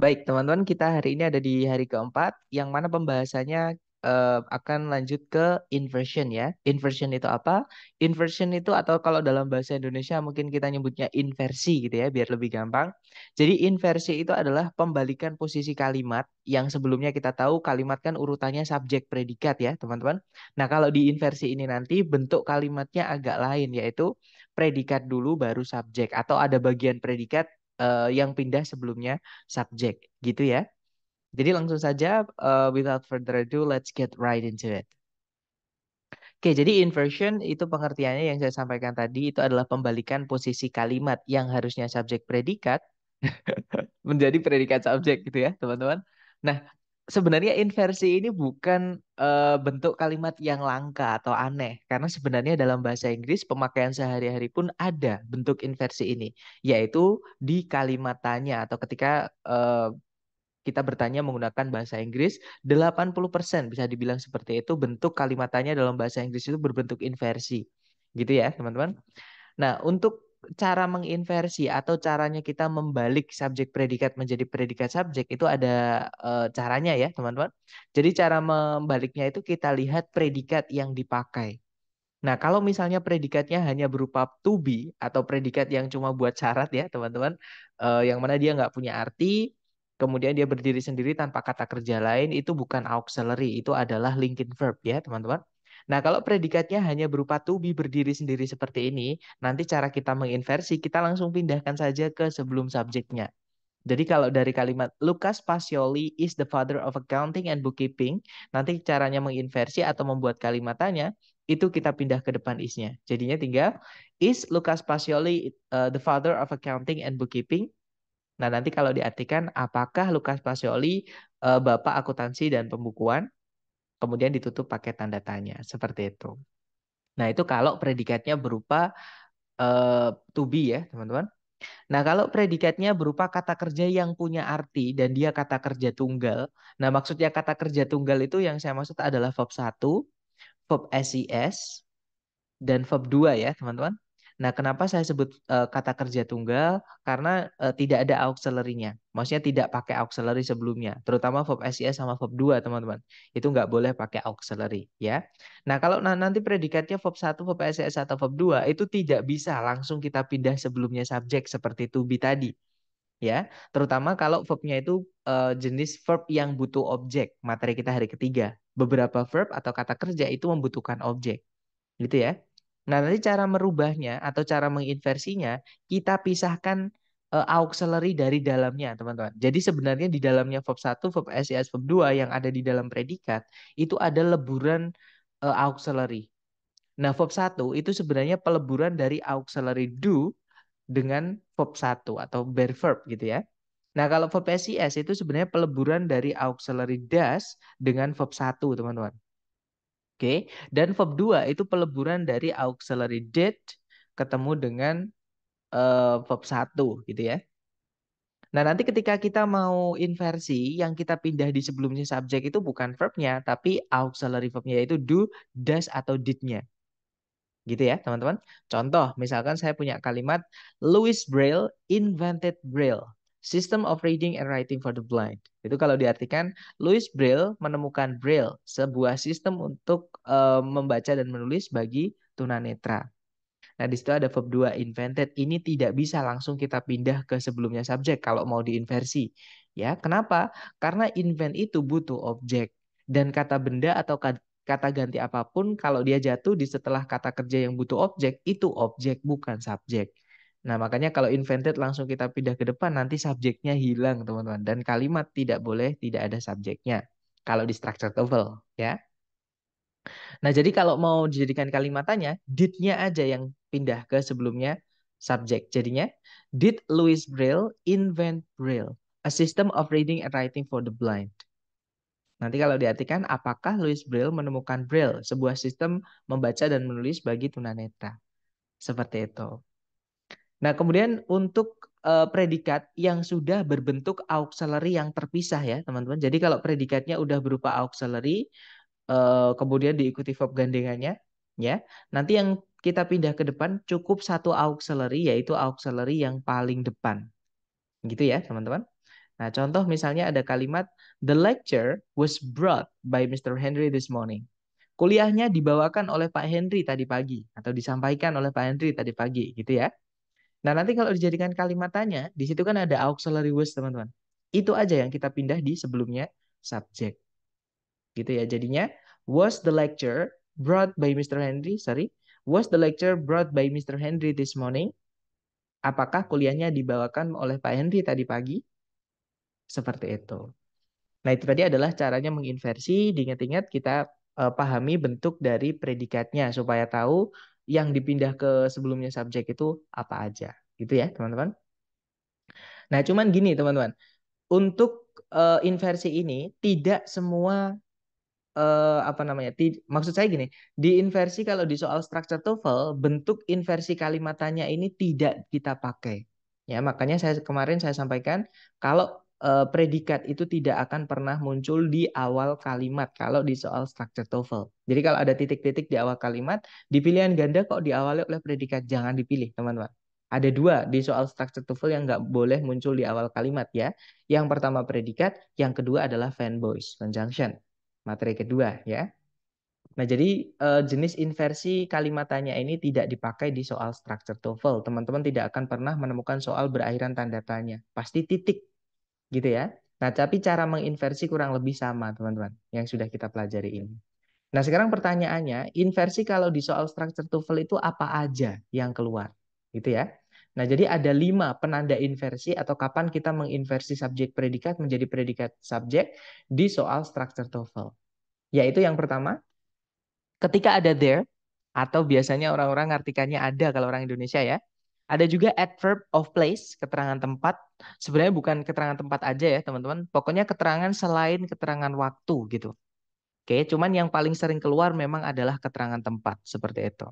Baik, teman-teman, kita hari ini ada di hari keempat, yang mana pembahasannya uh, akan lanjut ke inversion ya. Inversion itu apa? Inversion itu atau kalau dalam bahasa Indonesia mungkin kita nyebutnya inversi gitu ya, biar lebih gampang. Jadi inversi itu adalah pembalikan posisi kalimat yang sebelumnya kita tahu kalimat kan urutannya subjek predikat ya, teman-teman. Nah, kalau di inversi ini nanti bentuk kalimatnya agak lain yaitu predikat dulu baru subjek atau ada bagian predikat uh, yang pindah sebelumnya subjek gitu ya. Jadi langsung saja uh, without further ado let's get right into it. Oke, jadi inversion itu pengertiannya yang saya sampaikan tadi itu adalah pembalikan posisi kalimat yang harusnya subjek predikat menjadi predikat subjek hmm. gitu ya, teman-teman. Nah, sebenarnya inversi ini bukan uh, bentuk kalimat yang langka atau aneh karena sebenarnya dalam bahasa Inggris pemakaian sehari-hari pun ada bentuk inversi ini yaitu di kalimat tanya atau ketika uh, kita bertanya menggunakan bahasa Inggris 80% bisa dibilang seperti itu bentuk kalimat tanya dalam bahasa Inggris itu berbentuk inversi gitu ya teman-teman. Nah, untuk cara menginversi atau caranya kita membalik subjek predikat menjadi predikat subjek itu ada uh, caranya ya teman-teman. Jadi cara membaliknya itu kita lihat predikat yang dipakai. Nah kalau misalnya predikatnya hanya berupa to be atau predikat yang cuma buat syarat ya teman-teman, uh, yang mana dia nggak punya arti, kemudian dia berdiri sendiri tanpa kata kerja lain itu bukan auxiliary, itu adalah linking verb ya teman-teman. Nah, kalau predikatnya hanya berupa to be berdiri sendiri seperti ini, nanti cara kita menginversi, kita langsung pindahkan saja ke sebelum subjeknya. Jadi kalau dari kalimat Lucas Pacioli is the father of accounting and bookkeeping, nanti caranya menginversi atau membuat kalimatannya itu kita pindah ke depan isnya. Jadinya tinggal is Lucas Pacioli uh, the father of accounting and bookkeeping. Nah, nanti kalau diartikan apakah Lucas Pacioli uh, bapak akuntansi dan pembukuan? kemudian ditutup pakai tanda tanya seperti itu. Nah itu kalau predikatnya berupa uh, to be ya teman-teman. Nah, kalau predikatnya berupa kata kerja yang punya arti dan dia kata kerja tunggal. Nah, maksudnya kata kerja tunggal itu yang saya maksud adalah verb 1, verb SES, dan verb 2 ya, teman-teman. Nah, kenapa saya sebut uh, kata kerja tunggal? Karena uh, tidak ada auxiliary-nya. Maksudnya tidak pakai auxiliary sebelumnya, terutama verb SIS sama verb 2, teman-teman. Itu nggak boleh pakai auxiliary, ya. Nah, kalau nanti predikatnya verb 1, verb SIS atau verb 2, itu tidak bisa langsung kita pindah sebelumnya subjek seperti to be tadi. Ya, terutama kalau verbnya itu uh, jenis verb yang butuh objek, materi kita hari ketiga. Beberapa verb atau kata kerja itu membutuhkan objek. Gitu ya. Nah, nanti cara merubahnya atau cara menginversinya, kita pisahkan uh, auxiliary dari dalamnya, teman-teman. Jadi sebenarnya di dalamnya verb 1, verb S, verb 2 yang ada di dalam predikat, itu ada leburan uh, auxiliary. Nah, verb 1 itu sebenarnya peleburan dari auxiliary do dengan verb 1 atau bare verb gitu ya. Nah, kalau verb SES itu sebenarnya peleburan dari auxiliary does dengan verb 1, teman-teman. Oke, okay? dan verb 2 itu peleburan dari auxiliary did ketemu dengan uh, verb 1 gitu ya. Nah, nanti ketika kita mau inversi, yang kita pindah di sebelumnya subjek itu bukan verbnya, tapi auxiliary verbnya yaitu do, does, atau didnya, Gitu ya, teman-teman. Contoh, misalkan saya punya kalimat, Louis Braille invented Braille. System of Reading and Writing for the Blind. Itu kalau diartikan, Louis Braille menemukan Braille, sebuah sistem untuk uh, membaca dan menulis bagi tunanetra. Nah, di situ ada verb 2 invented. Ini tidak bisa langsung kita pindah ke sebelumnya subjek kalau mau diinversi. Ya, kenapa? Karena invent itu butuh objek dan kata benda atau kata ganti apapun kalau dia jatuh di setelah kata kerja yang butuh objek itu objek bukan subjek. Nah, makanya kalau invented langsung kita pindah ke depan nanti subjeknya hilang, teman-teman. Dan kalimat tidak boleh tidak ada subjeknya kalau di structure table, ya. Nah, jadi kalau mau dijadikan kalimatannya, did-nya aja yang pindah ke sebelumnya subjek. Jadinya, did Louis Braille invent Braille, a system of reading and writing for the blind? Nanti kalau diartikan, apakah Louis Braille menemukan Braille, sebuah sistem membaca dan menulis bagi tunanetra? Seperti itu. Nah, kemudian untuk uh, predikat yang sudah berbentuk auxiliary yang terpisah ya, teman-teman. Jadi kalau predikatnya udah berupa auxiliary uh, kemudian diikuti verb gandengannya ya. Nanti yang kita pindah ke depan cukup satu auxiliary yaitu auxiliary yang paling depan. Gitu ya, teman-teman. Nah, contoh misalnya ada kalimat the lecture was brought by Mr. Henry this morning. Kuliahnya dibawakan oleh Pak Henry tadi pagi atau disampaikan oleh Pak Henry tadi pagi gitu ya. Nah, nanti kalau dijadikan kalimat tanya, di situ kan ada auxiliary words, teman-teman. Itu aja yang kita pindah di sebelumnya subjek. Gitu ya. Jadinya was the lecture brought by Mr. Henry, sorry, was the lecture brought by Mr. Henry this morning? Apakah kuliahnya dibawakan oleh Pak Henry tadi pagi? Seperti itu. Nah, itu tadi adalah caranya menginversi. Diingat-ingat kita eh, pahami bentuk dari predikatnya supaya tahu yang dipindah ke sebelumnya subjek itu apa aja gitu ya teman-teman. Nah cuman gini teman-teman, untuk uh, inversi ini tidak semua uh, apa namanya, maksud saya gini, di inversi kalau di soal structure TOEFL bentuk inversi kalimatannya ini tidak kita pakai. Ya makanya saya kemarin saya sampaikan kalau uh, predikat itu tidak akan pernah muncul di awal kalimat kalau di soal structure TOEFL. Jadi kalau ada titik-titik di awal kalimat, di pilihan ganda kok diawali oleh predikat jangan dipilih, teman-teman. Ada dua di soal structure TOEFL yang nggak boleh muncul di awal kalimat ya. Yang pertama predikat, yang kedua adalah fanboys, conjunction. Materi kedua ya. Nah, jadi eh, jenis inversi kalimat tanya ini tidak dipakai di soal structure TOEFL. Teman-teman tidak akan pernah menemukan soal berakhiran tanda tanya. Pasti titik Gitu ya. Nah, tapi cara menginversi kurang lebih sama, teman-teman, yang sudah kita pelajari ini. Nah, sekarang pertanyaannya, inversi kalau di soal structure TOEFL itu apa aja yang keluar? Gitu ya. Nah, jadi ada lima penanda inversi atau kapan kita menginversi subjek predikat menjadi predikat subjek di soal structure TOEFL. Yaitu yang pertama, ketika ada there, atau biasanya orang-orang artikannya ada kalau orang Indonesia ya. Ada juga adverb of place, keterangan tempat. Sebenarnya bukan keterangan tempat aja ya, teman-teman. Pokoknya keterangan selain keterangan waktu gitu. Oke, cuman yang paling sering keluar memang adalah keterangan tempat seperti itu.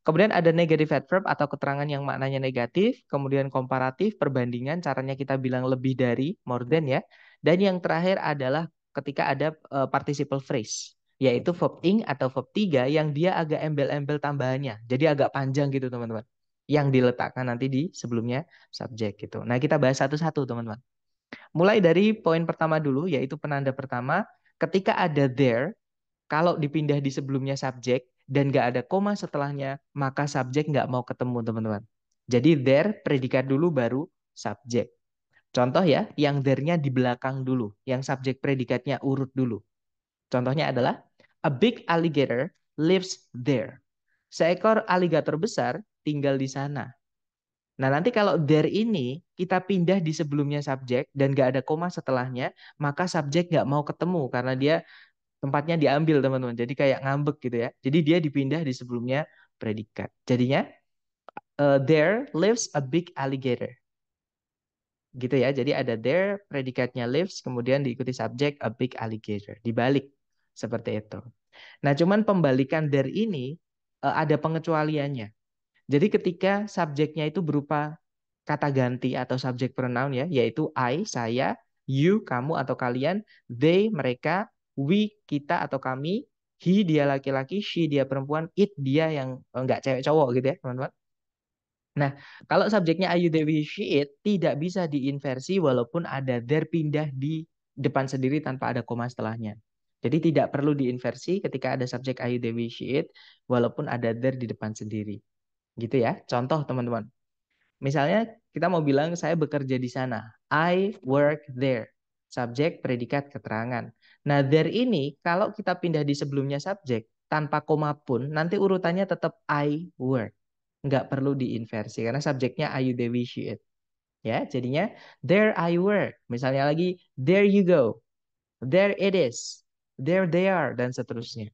Kemudian ada negative adverb atau keterangan yang maknanya negatif, kemudian komparatif, perbandingan, caranya kita bilang lebih dari, more than ya. Dan yang terakhir adalah ketika ada uh, participle phrase, yaitu verb ing atau verb 3 yang dia agak embel-embel tambahannya. Jadi agak panjang gitu, teman-teman yang diletakkan nanti di sebelumnya subjek gitu. Nah, kita bahas satu-satu, teman-teman. Mulai dari poin pertama dulu yaitu penanda pertama, ketika ada there kalau dipindah di sebelumnya subjek dan nggak ada koma setelahnya, maka subjek nggak mau ketemu, teman-teman. Jadi there predikat dulu baru subjek. Contoh ya, yang there-nya di belakang dulu, yang subjek predikatnya urut dulu. Contohnya adalah a big alligator lives there. Seekor aligator besar tinggal di sana. Nah, nanti kalau there ini kita pindah di sebelumnya subjek dan nggak ada koma setelahnya, maka subjek nggak mau ketemu karena dia tempatnya diambil, teman-teman. Jadi kayak ngambek gitu ya. Jadi dia dipindah di sebelumnya predikat. Jadinya uh, there lives a big alligator. Gitu ya. Jadi ada there predikatnya lives kemudian diikuti subjek a big alligator. Dibalik seperti itu. Nah, cuman pembalikan there ini uh, ada pengecualiannya. Jadi ketika subjeknya itu berupa kata ganti atau subjek pronoun ya, yaitu I, saya, you, kamu atau kalian, they, mereka, we, kita atau kami, he, dia laki-laki, she, dia perempuan, it, dia yang enggak eh, cewek cowok gitu ya, teman-teman. Nah, kalau subjeknya Ayu Dewi it tidak bisa diinversi walaupun ada there pindah di depan sendiri tanpa ada koma setelahnya. Jadi tidak perlu diinversi ketika ada subjek Ayu Dewi it walaupun ada there di depan sendiri. Gitu ya. Contoh teman-teman. Misalnya kita mau bilang saya bekerja di sana. I work there. Subjek, predikat, keterangan. Nah, there ini kalau kita pindah di sebelumnya subjek tanpa koma pun nanti urutannya tetap I work. Nggak perlu diinversi karena subjeknya I you it. Ya, jadinya there I work. Misalnya lagi there you go. There it is. There they are dan seterusnya.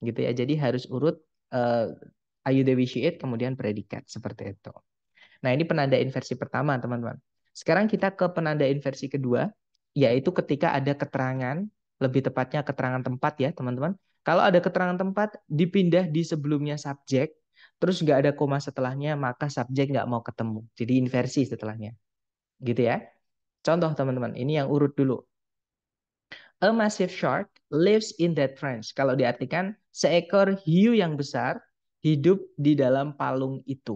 Gitu ya. Jadi harus urut uh, ayu dewi syiit kemudian predikat seperti itu. Nah, ini penanda inversi pertama, teman-teman. Sekarang kita ke penanda inversi kedua, yaitu ketika ada keterangan, lebih tepatnya keterangan tempat ya, teman-teman. Kalau ada keterangan tempat, dipindah di sebelumnya subjek, terus nggak ada koma setelahnya, maka subjek nggak mau ketemu. Jadi inversi setelahnya. Gitu ya. Contoh, teman-teman. Ini yang urut dulu. A massive shark lives in that trench. Kalau diartikan, seekor hiu yang besar hidup di dalam palung itu.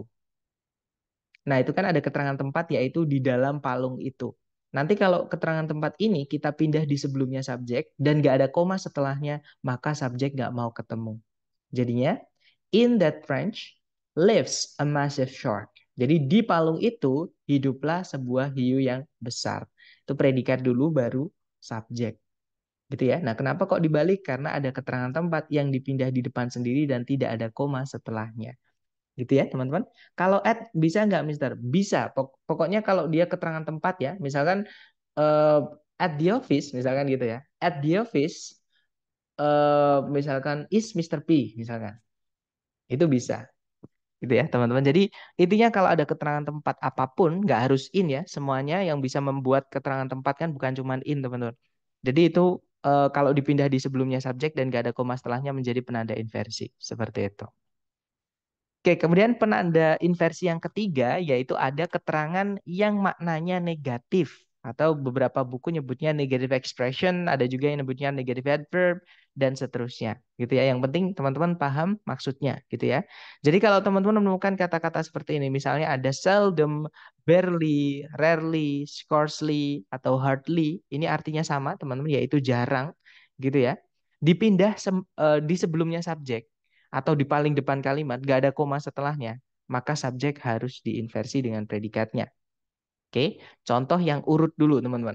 Nah, itu kan ada keterangan tempat yaitu di dalam palung itu. Nanti kalau keterangan tempat ini kita pindah di sebelumnya subjek dan gak ada koma setelahnya, maka subjek gak mau ketemu. Jadinya, in that trench lives a massive shark. Jadi di palung itu hiduplah sebuah hiu yang besar. Itu predikat dulu baru subjek gitu ya. Nah, kenapa kok dibalik? Karena ada keterangan tempat yang dipindah di depan sendiri dan tidak ada koma setelahnya. Gitu ya, teman-teman. Kalau at bisa nggak, Mister? Bisa. pokoknya kalau dia keterangan tempat ya, misalkan uh, at the office, misalkan gitu ya. At the office, uh, misalkan is Mr. P, misalkan. Itu bisa. Gitu ya, teman-teman. Jadi intinya kalau ada keterangan tempat apapun, nggak harus in ya. Semuanya yang bisa membuat keterangan tempat kan bukan cuma in, teman-teman. Jadi itu uh, kalau dipindah di sebelumnya subjek dan gak ada koma setelahnya menjadi penanda inversi seperti itu. Oke, kemudian penanda inversi yang ketiga yaitu ada keterangan yang maknanya negatif atau beberapa buku nyebutnya negative expression, ada juga yang nyebutnya negative adverb dan seterusnya, gitu ya. Yang penting teman-teman paham maksudnya, gitu ya. Jadi kalau teman-teman menemukan kata-kata seperti ini, misalnya ada seldom, barely, rarely, scarcely atau hardly, ini artinya sama, teman-teman, yaitu jarang, gitu ya. Dipindah eh, di sebelumnya subjek atau di paling depan kalimat, gak ada koma setelahnya, maka subjek harus diinversi dengan predikatnya, Oke, contoh yang urut dulu teman-teman.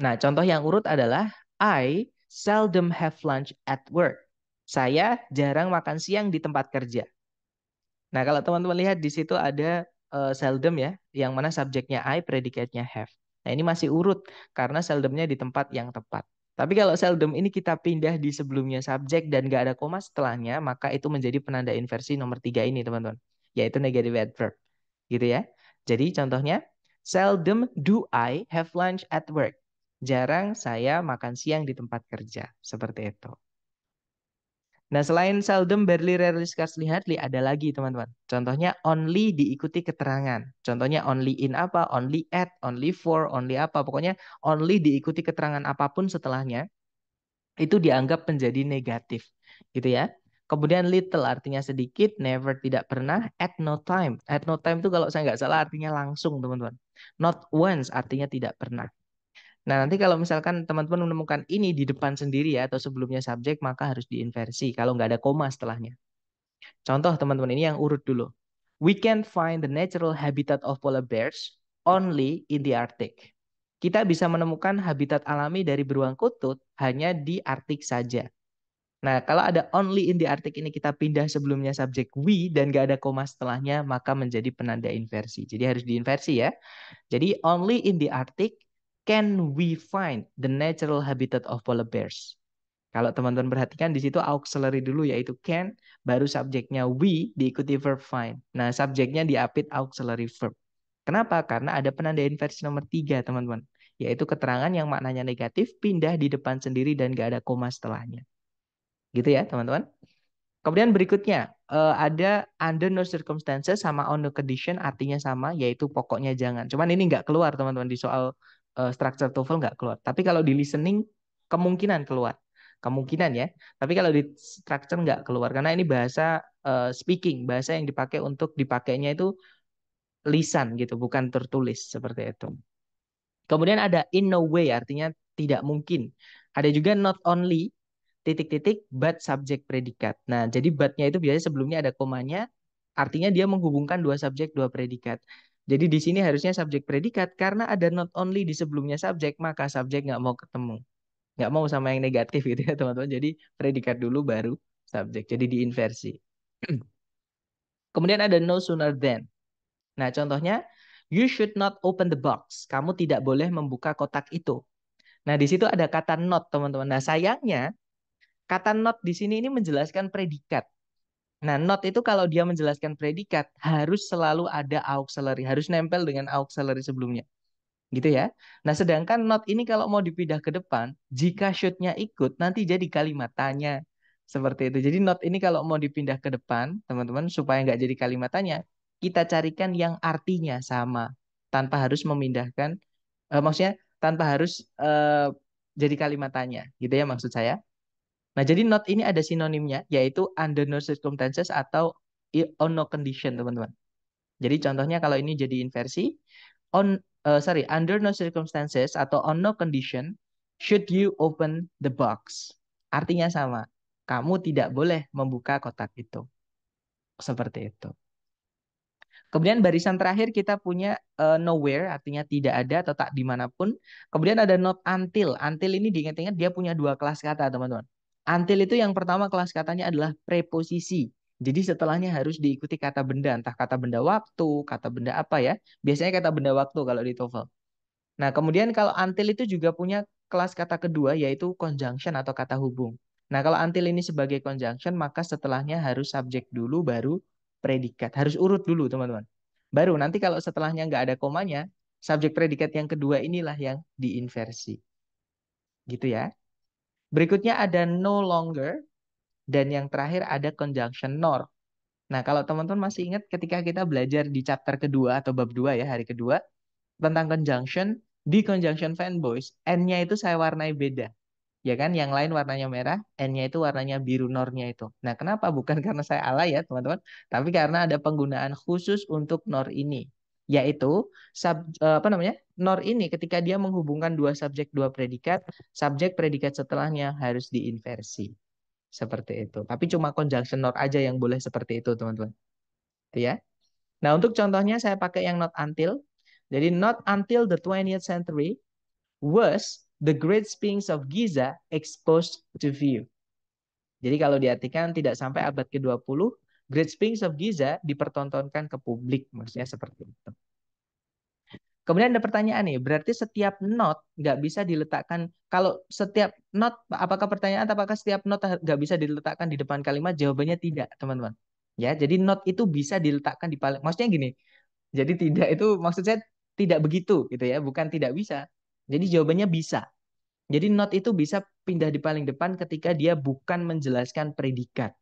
Nah, contoh yang urut adalah I seldom have lunch at work. Saya jarang makan siang di tempat kerja. Nah, kalau teman-teman lihat di situ ada uh, seldom ya, yang mana subjeknya I, predikatnya have. Nah, ini masih urut karena seldomnya di tempat yang tepat. Tapi kalau seldom ini kita pindah di sebelumnya subjek dan nggak ada koma setelahnya, maka itu menjadi penanda inversi nomor tiga ini, teman-teman. Yaitu negative adverb. Gitu ya. Jadi contohnya, seldom do I have lunch at work. Jarang saya makan siang di tempat kerja. Seperti itu. Nah, selain seldom, barely, rarely, scarcely, hardly, ada lagi teman-teman. Contohnya only diikuti keterangan. Contohnya only in apa, only at, only for, only apa. Pokoknya only diikuti keterangan apapun setelahnya, itu dianggap menjadi negatif. gitu ya. Kemudian little artinya sedikit, never tidak pernah, at no time. At no time itu kalau saya nggak salah artinya langsung teman-teman. Not once artinya tidak pernah. Nah nanti kalau misalkan teman-teman menemukan ini di depan sendiri ya atau sebelumnya subjek maka harus diinversi kalau nggak ada koma setelahnya. Contoh teman-teman ini yang urut dulu. We can find the natural habitat of polar bears only in the Arctic. Kita bisa menemukan habitat alami dari beruang kutut hanya di Arctic saja. Nah, kalau ada only in the artik ini kita pindah sebelumnya subjek we dan gak ada koma setelahnya, maka menjadi penanda inversi. Jadi harus diinversi ya. Jadi only in the Arctic can we find the natural habitat of polar bears? Kalau teman-teman perhatikan di situ auxiliary dulu yaitu can, baru subjeknya we diikuti verb find. Nah, subjeknya diapit auxiliary verb. Kenapa? Karena ada penanda inversi nomor tiga, teman-teman. Yaitu keterangan yang maknanya negatif pindah di depan sendiri dan gak ada koma setelahnya. Gitu ya, teman-teman. Kemudian berikutnya uh, ada under no circumstances sama on the condition artinya sama yaitu pokoknya jangan. Cuman ini nggak keluar teman-teman di soal uh, structure TOEFL nggak keluar. Tapi kalau di listening kemungkinan keluar, kemungkinan ya. Tapi kalau di structure nggak keluar karena ini bahasa uh, speaking, bahasa yang dipakai untuk dipakainya itu lisan gitu, bukan tertulis seperti itu. Kemudian ada in no way artinya tidak mungkin. Ada juga not only titik-titik but subjek predikat. Nah, jadi butnya itu biasanya sebelumnya ada komanya, artinya dia menghubungkan dua subjek dua predikat. Jadi di sini harusnya subjek predikat karena ada not only di sebelumnya subjek maka subjek nggak mau ketemu, nggak mau sama yang negatif gitu ya teman-teman. Jadi predikat dulu baru subjek. Jadi diinversi. Kemudian ada no sooner than. Nah contohnya you should not open the box. Kamu tidak boleh membuka kotak itu. Nah di situ ada kata not teman-teman. Nah sayangnya Kata not di sini ini menjelaskan predikat. Nah, not itu kalau dia menjelaskan predikat harus selalu ada auxiliary, harus nempel dengan auxiliary sebelumnya. Gitu ya. Nah, sedangkan not ini kalau mau dipindah ke depan, jika should-nya ikut nanti jadi kalimat tanya. Seperti itu. Jadi not ini kalau mau dipindah ke depan, teman-teman supaya nggak jadi kalimat tanya, kita carikan yang artinya sama tanpa harus memindahkan eh, maksudnya tanpa harus eh, jadi kalimat tanya, gitu ya maksud saya. Nah, jadi not ini ada sinonimnya, yaitu under no circumstances atau on no condition, teman-teman. Jadi contohnya kalau ini jadi inversi, on uh, sorry, under no circumstances atau on no condition should you open the box. Artinya sama, kamu tidak boleh membuka kotak itu. Seperti itu. Kemudian barisan terakhir kita punya uh, nowhere, artinya tidak ada atau tak dimanapun. Kemudian ada not until. Until ini diingat-ingat dia punya dua kelas kata, teman-teman. Until itu yang pertama kelas katanya adalah preposisi. Jadi setelahnya harus diikuti kata benda, entah kata benda waktu, kata benda apa ya. Biasanya kata benda waktu kalau di TOEFL. Nah, kemudian kalau until itu juga punya kelas kata kedua yaitu conjunction atau kata hubung. Nah, kalau until ini sebagai conjunction, maka setelahnya harus subjek dulu baru predikat. Harus urut dulu, teman-teman. Baru nanti kalau setelahnya nggak ada komanya, subjek predikat yang kedua inilah yang diinversi. Gitu ya. Berikutnya ada no longer dan yang terakhir ada conjunction nor. Nah, kalau teman-teman masih ingat ketika kita belajar di chapter kedua atau bab dua ya, hari kedua, tentang conjunction, di conjunction fanboys, N-nya itu saya warnai beda. Ya kan, yang lain warnanya merah, N-nya itu warnanya biru, nor-nya itu. Nah, kenapa? Bukan karena saya alay ya, teman-teman. Tapi karena ada penggunaan khusus untuk nor ini yaitu sub, eh, apa namanya nor ini ketika dia menghubungkan dua subjek dua predikat subjek predikat setelahnya harus diinversi seperti itu tapi cuma conjunction nor aja yang boleh seperti itu teman-teman ya nah untuk contohnya saya pakai yang not until jadi not until the 20th century was the great sphinx of Giza exposed to view jadi kalau diartikan tidak sampai abad ke-20 Great Springs of Giza dipertontonkan ke publik, maksudnya seperti itu. Kemudian ada pertanyaan nih, berarti setiap not nggak bisa diletakkan, kalau setiap not, apakah pertanyaan apakah setiap not nggak bisa diletakkan di depan kalimat? Jawabannya tidak, teman-teman. Ya, jadi not itu bisa diletakkan di paling, maksudnya gini, jadi tidak itu maksud saya tidak begitu gitu ya, bukan tidak bisa. Jadi jawabannya bisa. Jadi not itu bisa pindah di paling depan ketika dia bukan menjelaskan predikat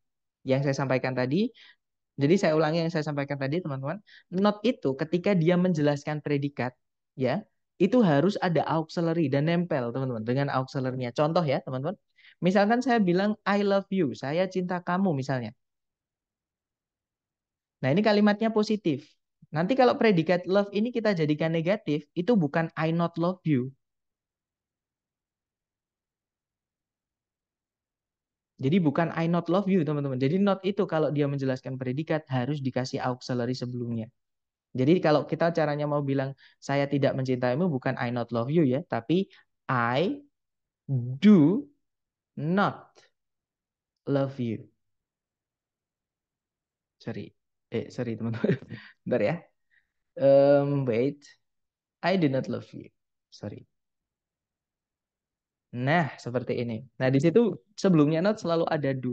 yang saya sampaikan tadi. Jadi saya ulangi yang saya sampaikan tadi teman-teman. Not itu ketika dia menjelaskan predikat ya itu harus ada auxiliary dan nempel teman-teman dengan auxiliary-nya. Contoh ya teman-teman. Misalkan saya bilang I love you, saya cinta kamu misalnya. Nah ini kalimatnya positif. Nanti kalau predikat love ini kita jadikan negatif, itu bukan I not love you, Jadi bukan I not love you, teman-teman. Jadi not itu kalau dia menjelaskan predikat harus dikasih auxiliary sebelumnya. Jadi kalau kita caranya mau bilang saya tidak mencintaimu bukan I not love you ya, tapi I do not love you. Sorry. Eh, sorry teman-teman. Bentar ya. Um, wait. I do not love you. Sorry. Nah, seperti ini. Nah, di situ sebelumnya not selalu ada do.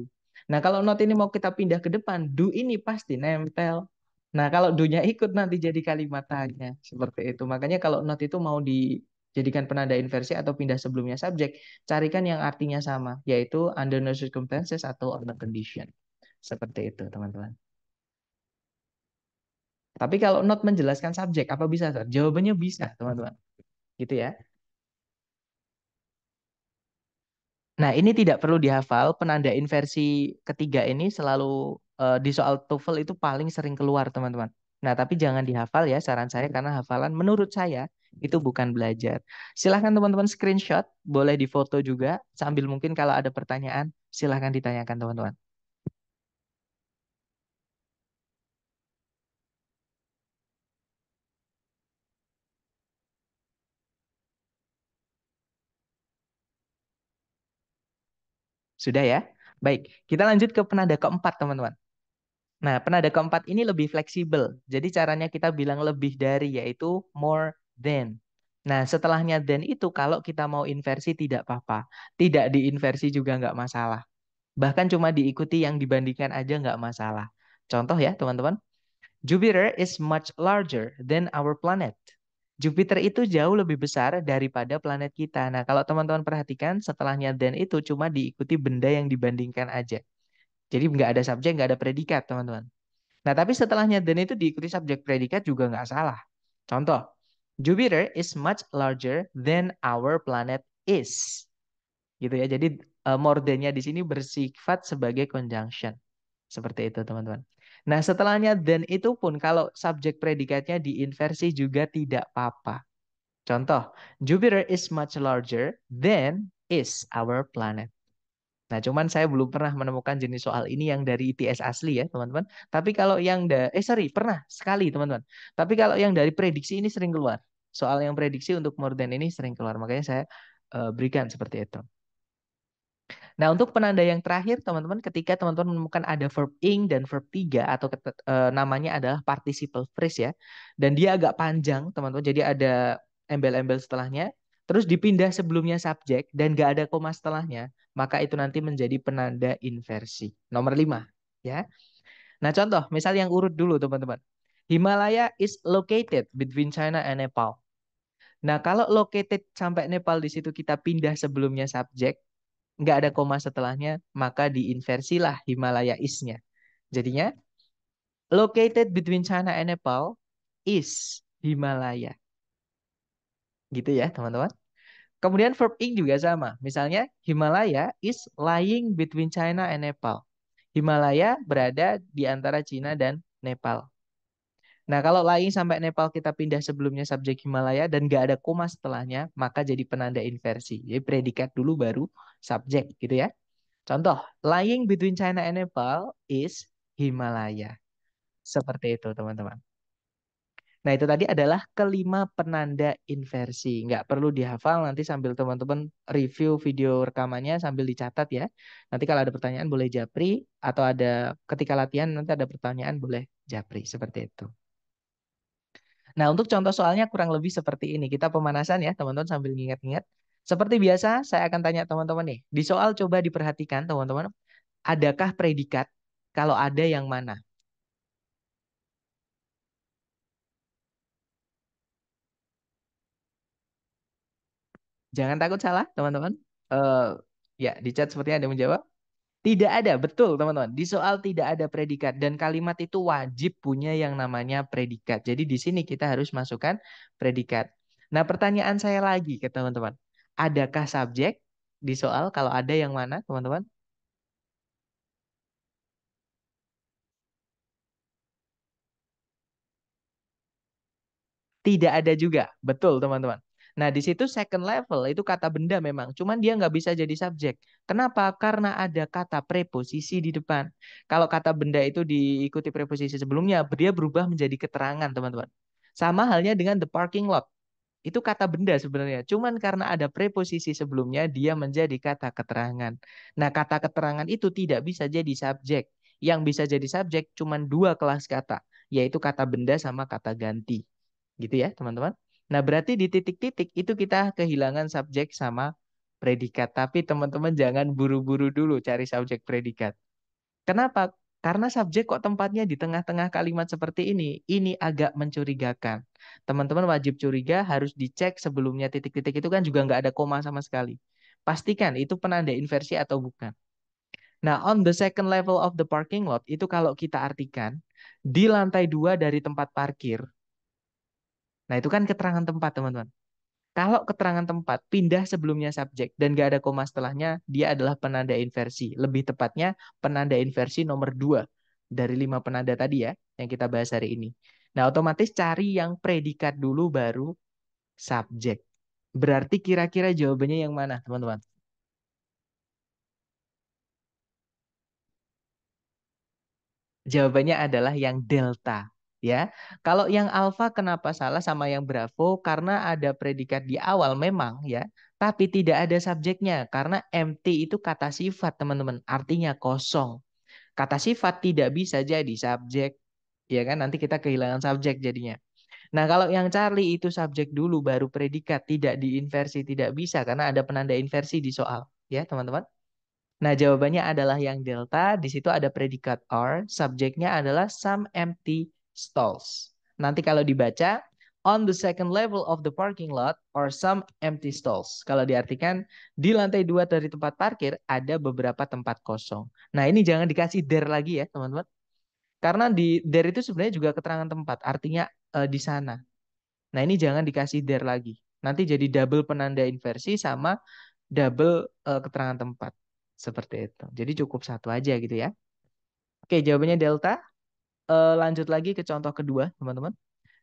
Nah, kalau not ini mau kita pindah ke depan, do ini pasti nempel. Nah, kalau do-nya ikut nanti jadi kalimat tanya. Seperti itu. Makanya kalau not itu mau dijadikan penanda inversi atau pindah sebelumnya subjek, carikan yang artinya sama, yaitu under no circumstances atau under condition. Seperti itu, teman-teman. Tapi kalau not menjelaskan subjek, apa bisa? Sir? Jawabannya bisa, teman-teman. Gitu ya. Nah, ini tidak perlu dihafal. Penanda inversi ketiga ini selalu uh, di soal TOEFL itu paling sering keluar, teman-teman. Nah, tapi jangan dihafal ya saran saya karena hafalan menurut saya itu bukan belajar. Silahkan teman-teman screenshot, boleh difoto juga. Sambil mungkin kalau ada pertanyaan, silahkan ditanyakan teman-teman. Sudah ya? Baik, kita lanjut ke penanda keempat, teman-teman. Nah, penanda keempat ini lebih fleksibel. Jadi caranya kita bilang lebih dari, yaitu more than. Nah, setelahnya than itu kalau kita mau inversi tidak apa-apa. Tidak diinversi juga nggak masalah. Bahkan cuma diikuti yang dibandingkan aja nggak masalah. Contoh ya, teman-teman. Jupiter is much larger than our planet. Jupiter itu jauh lebih besar daripada planet kita. Nah, kalau teman-teman perhatikan, setelahnya dan itu cuma diikuti benda yang dibandingkan aja. Jadi nggak ada subjek, nggak ada predikat, teman-teman. Nah, tapi setelahnya dan itu diikuti subjek predikat juga nggak salah. Contoh, Jupiter is much larger than our planet is. Gitu ya. Jadi uh, eh, more than-nya di sini bersifat sebagai conjunction. Seperti itu, teman-teman. Nah, setelahnya dan itu pun kalau subjek predikatnya diinversi juga tidak apa-apa. Contoh, Jupiter is much larger than is our planet. Nah, cuman saya belum pernah menemukan jenis soal ini yang dari ITS asli ya, teman-teman. Tapi kalau yang da eh sorry, pernah sekali, teman-teman. Tapi kalau yang dari prediksi ini sering keluar. Soal yang prediksi untuk more than ini sering keluar. Makanya saya uh, berikan seperti itu. Nah, untuk penanda yang terakhir, teman-teman, ketika teman-teman menemukan ada verb ing dan verb tiga atau uh, namanya adalah participle phrase ya. Dan dia agak panjang, teman-teman. Jadi ada embel-embel setelahnya. Terus dipindah sebelumnya subjek dan gak ada koma setelahnya. Maka itu nanti menjadi penanda inversi. Nomor lima ya. Nah, contoh, misal yang urut dulu, teman-teman. Himalaya is located between China and Nepal. Nah, kalau located sampai Nepal di situ kita pindah sebelumnya subjek, nggak ada koma setelahnya, maka diinversilah Himalaya isnya Jadinya, located between China and Nepal is Himalaya. Gitu ya, teman-teman. Kemudian verb ing juga sama. Misalnya, Himalaya is lying between China and Nepal. Himalaya berada di antara China dan Nepal. Nah, kalau lain sampai Nepal kita pindah sebelumnya subjek Himalaya dan nggak ada koma setelahnya, maka jadi penanda inversi. Jadi predikat dulu baru subjek gitu ya. Contoh, lying between China and Nepal is Himalaya. Seperti itu, teman-teman. Nah, itu tadi adalah kelima penanda inversi. Nggak perlu dihafal, nanti sambil teman-teman review video rekamannya sambil dicatat ya. Nanti kalau ada pertanyaan boleh japri, atau ada ketika latihan nanti ada pertanyaan boleh japri, seperti itu. Nah, untuk contoh soalnya kurang lebih seperti ini. Kita pemanasan ya, teman-teman sambil ngingat-ngingat. Seperti biasa, saya akan tanya teman-teman nih. Di soal coba diperhatikan, teman-teman. Adakah predikat? Kalau ada yang mana? Jangan takut salah, teman-teman. Uh, ya, di chat sepertinya ada yang menjawab. Tidak ada, betul teman-teman. Di soal tidak ada predikat dan kalimat itu wajib punya yang namanya predikat. Jadi di sini kita harus masukkan predikat. Nah, pertanyaan saya lagi ke teman-teman. Adakah subjek di soal kalau ada yang mana, teman-teman? Tidak ada juga. Betul, teman-teman. Nah, di situ second level itu kata benda memang, cuman dia nggak bisa jadi subjek. Kenapa? Karena ada kata preposisi di depan. Kalau kata benda itu diikuti preposisi sebelumnya, dia berubah menjadi keterangan, teman-teman. Sama halnya dengan the parking lot. Itu kata benda sebenarnya. Cuman karena ada preposisi sebelumnya, dia menjadi kata keterangan. Nah, kata keterangan itu tidak bisa jadi subjek. Yang bisa jadi subjek cuman dua kelas kata, yaitu kata benda sama kata ganti. Gitu ya, teman-teman. Nah, berarti di titik-titik itu kita kehilangan subjek sama predikat. Tapi teman-teman jangan buru-buru dulu cari subjek predikat. Kenapa? Karena subjek kok tempatnya di tengah-tengah kalimat seperti ini. Ini agak mencurigakan. Teman-teman wajib curiga harus dicek sebelumnya titik-titik itu kan juga nggak ada koma sama sekali. Pastikan itu penanda inversi atau bukan. Nah, on the second level of the parking lot, itu kalau kita artikan, di lantai dua dari tempat parkir, Nah, itu kan keterangan tempat, teman-teman. Kalau keterangan tempat pindah sebelumnya subjek dan gak ada koma setelahnya, dia adalah penanda inversi. Lebih tepatnya penanda inversi nomor dua dari lima penanda tadi ya yang kita bahas hari ini. Nah, otomatis cari yang predikat dulu baru subjek. Berarti kira-kira jawabannya yang mana, teman-teman? Jawabannya adalah yang delta ya. Kalau yang alfa kenapa salah sama yang bravo? Karena ada predikat di awal memang ya, tapi tidak ada subjeknya karena empty itu kata sifat teman-teman, artinya kosong. Kata sifat tidak bisa jadi subjek, ya kan? Nanti kita kehilangan subjek jadinya. Nah, kalau yang Charlie itu subjek dulu baru predikat, tidak diinversi tidak bisa karena ada penanda inversi di soal, ya, teman-teman. Nah, jawabannya adalah yang delta, di situ ada predikat R, subjeknya adalah some empty stalls. Nanti kalau dibaca, on the second level of the parking lot are some empty stalls. Kalau diartikan, di lantai dua dari tempat parkir ada beberapa tempat kosong. Nah ini jangan dikasih there lagi ya teman-teman. Karena di there itu sebenarnya juga keterangan tempat, artinya uh, di sana. Nah ini jangan dikasih there lagi. Nanti jadi double penanda inversi sama double uh, keterangan tempat. Seperti itu. Jadi cukup satu aja gitu ya. Oke, jawabannya delta uh, lanjut lagi ke contoh kedua, teman-teman.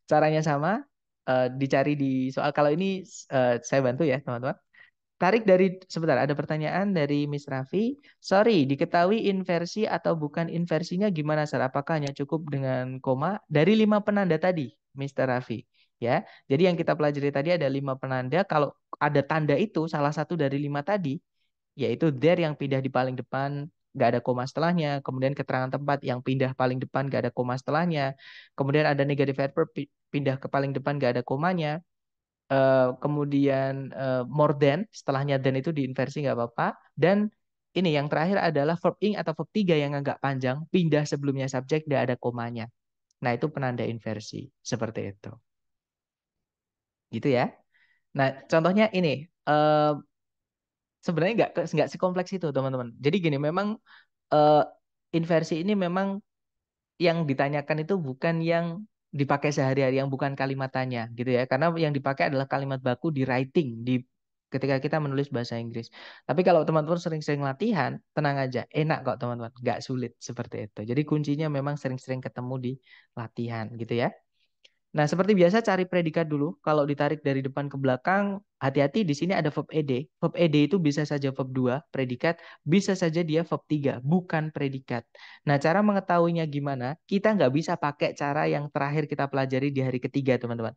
Caranya sama, uh, dicari di soal. Kalau ini uh, saya bantu ya, teman-teman. Tarik dari, sebentar, ada pertanyaan dari Miss Raffi. Sorry, diketahui inversi atau bukan inversinya gimana, Sir? Apakah hanya cukup dengan koma? Dari lima penanda tadi, Mr. Raffi. Ya, jadi yang kita pelajari tadi ada lima penanda. Kalau ada tanda itu, salah satu dari lima tadi, yaitu there yang pindah di paling depan, nggak ada koma setelahnya, kemudian keterangan tempat yang pindah paling depan nggak ada koma setelahnya, kemudian ada negative adverb pindah ke paling depan nggak ada komanya, uh, kemudian uh, more than setelahnya dan itu diinversi nggak apa-apa, dan ini yang terakhir adalah verb ing atau verb tiga yang agak panjang, pindah sebelumnya subjek nggak ada komanya. Nah itu penanda inversi, seperti itu. Gitu ya. Nah contohnya ini, uh, sebenarnya nggak nggak kompleks itu teman-teman jadi gini memang uh, inversi ini memang yang ditanyakan itu bukan yang dipakai sehari-hari yang bukan kalimatannya gitu ya karena yang dipakai adalah kalimat baku di writing di ketika kita menulis bahasa Inggris. Tapi kalau teman-teman sering-sering latihan, tenang aja, enak kok teman-teman, nggak sulit seperti itu. Jadi kuncinya memang sering-sering ketemu di latihan gitu ya. Nah, seperti biasa cari predikat dulu. Kalau ditarik dari depan ke belakang, hati-hati di sini ada verb ed. Verb ed itu bisa saja verb 2, predikat, bisa saja dia verb 3, bukan predikat. Nah, cara mengetahuinya gimana? Kita nggak bisa pakai cara yang terakhir kita pelajari di hari ketiga, teman-teman.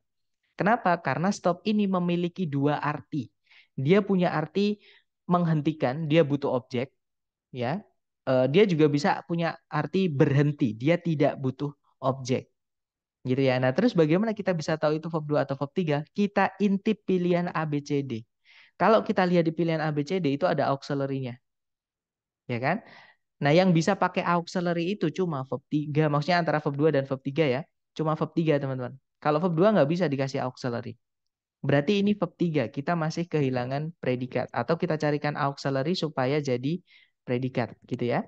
Kenapa? Karena stop ini memiliki dua arti. Dia punya arti menghentikan, dia butuh objek, ya. Eh, dia juga bisa punya arti berhenti, dia tidak butuh objek. Gitu ya. Nah, terus bagaimana kita bisa tahu itu FOB2 atau FOB3? Kita intip pilihan ABCD. Kalau kita lihat di pilihan ABCD itu ada auxiliary-nya. Ya kan? Nah, yang bisa pakai auxiliary itu cuma FOB3, maksudnya antara FOB2 dan FOB3 ya. Cuma FOB3, teman-teman. Kalau FOB2 nggak bisa dikasih auxiliary. Berarti ini FOB3, kita masih kehilangan predikat. Atau kita carikan auxiliary supaya jadi predikat gitu ya.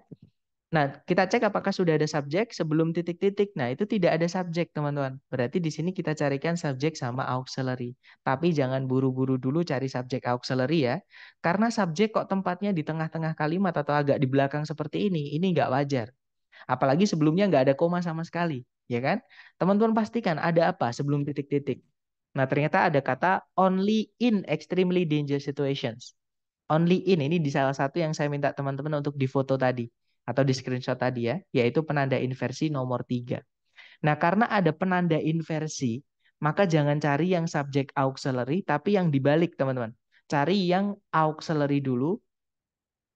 Nah, kita cek apakah sudah ada subjek sebelum titik-titik. Nah, itu tidak ada subjek, teman-teman. Berarti di sini kita carikan subjek sama auxiliary. Tapi jangan buru-buru dulu cari subjek auxiliary ya. Karena subjek kok tempatnya di tengah-tengah kalimat atau agak di belakang seperti ini, ini nggak wajar. Apalagi sebelumnya nggak ada koma sama sekali, ya kan? Teman-teman pastikan ada apa sebelum titik-titik. Nah, ternyata ada kata only in extremely dangerous situations. Only in ini di salah satu yang saya minta teman-teman untuk difoto tadi atau di screenshot tadi ya, yaitu penanda inversi nomor 3. Nah, karena ada penanda inversi, maka jangan cari yang subjek auxiliary, tapi yang dibalik, teman-teman. Cari yang auxiliary dulu,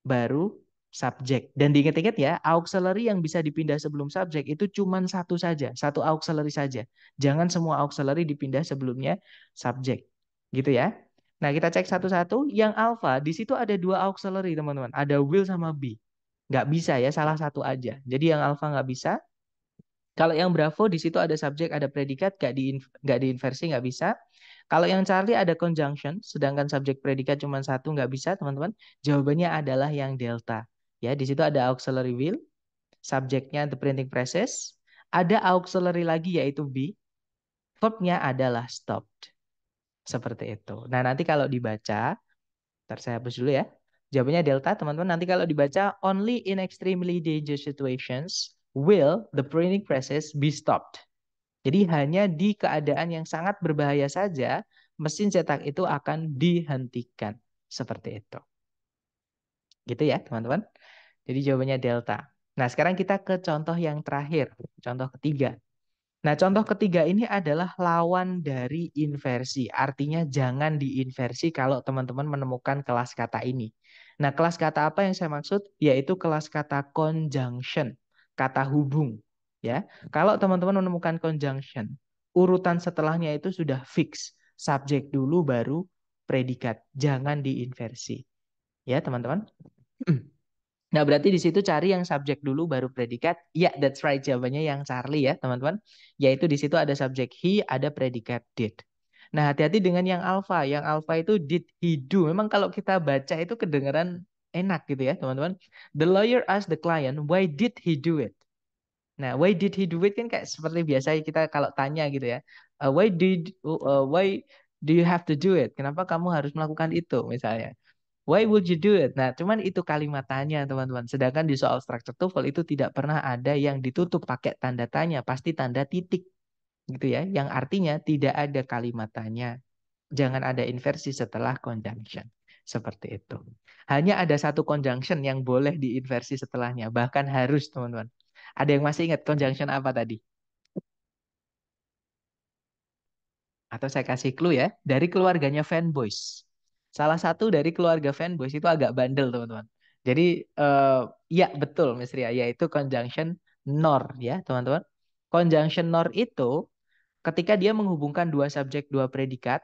baru subjek. Dan diingat-ingat ya, auxiliary yang bisa dipindah sebelum subjek itu cuma satu saja, satu auxiliary saja. Jangan semua auxiliary dipindah sebelumnya subjek. Gitu ya. Nah, kita cek satu-satu. Yang alpha, di situ ada dua auxiliary, teman-teman. Ada will sama be. Nggak bisa ya, salah satu aja. Jadi yang alfa nggak bisa. Kalau yang Bravo di situ ada subjek, ada predikat, nggak, di, nggak diinversi, nggak bisa. Kalau yang Charlie ada conjunction, sedangkan subjek predikat cuma satu, nggak bisa, teman-teman. Jawabannya adalah yang Delta. Ya, di situ ada auxiliary will, subjeknya the printing presses, ada auxiliary lagi yaitu be, verbnya adalah stopped. Seperti itu. Nah, nanti kalau dibaca, ntar saya hapus dulu ya. Jawabannya delta, teman-teman. Nanti kalau dibaca, only in extremely dangerous situations will the printing process be stopped. Jadi hanya di keadaan yang sangat berbahaya saja, mesin cetak itu akan dihentikan. Seperti itu. Gitu ya, teman-teman. Jadi jawabannya delta. Nah, sekarang kita ke contoh yang terakhir, contoh ketiga. Nah, contoh ketiga ini adalah lawan dari inversi. Artinya jangan diinversi kalau teman-teman menemukan kelas kata ini. Nah, kelas kata apa yang saya maksud? Yaitu kelas kata conjunction, kata hubung. Ya, kalau teman-teman menemukan conjunction, urutan setelahnya itu sudah fix. Subjek dulu baru predikat. Jangan diinversi. Ya, teman-teman. Hmm. Nah, berarti di situ cari yang subjek dulu baru predikat. Ya, yeah, that's right jawabannya yang Charlie ya, teman-teman. Yaitu di situ ada subjek he, ada predikat did. Nah, hati-hati dengan yang alpha. Yang alpha itu did he do. Memang kalau kita baca itu kedengeran enak gitu ya, teman-teman. The lawyer asked the client, why did he do it? Nah, why did he do it kan kayak seperti biasa kita kalau tanya gitu ya. Uh, why did uh, uh why do you have to do it? Kenapa kamu harus melakukan itu misalnya? Why would you do it? Nah, cuman itu kalimat tanya, teman-teman. Sedangkan di soal structure TOEFL itu tidak pernah ada yang ditutup pakai tanda tanya, pasti tanda titik. Gitu ya, yang artinya tidak ada kalimat tanya. Jangan ada inversi setelah conjunction. Seperti itu. Hanya ada satu conjunction yang boleh diinversi setelahnya, bahkan harus, teman-teman. Ada yang masih ingat conjunction apa tadi? Atau saya kasih clue ya, dari keluarganya fanboys salah satu dari keluarga fanboys itu agak bandel teman-teman. Jadi uh, ya betul Miss Ria, yaitu conjunction nor ya teman-teman. Conjunction nor itu ketika dia menghubungkan dua subjek dua predikat.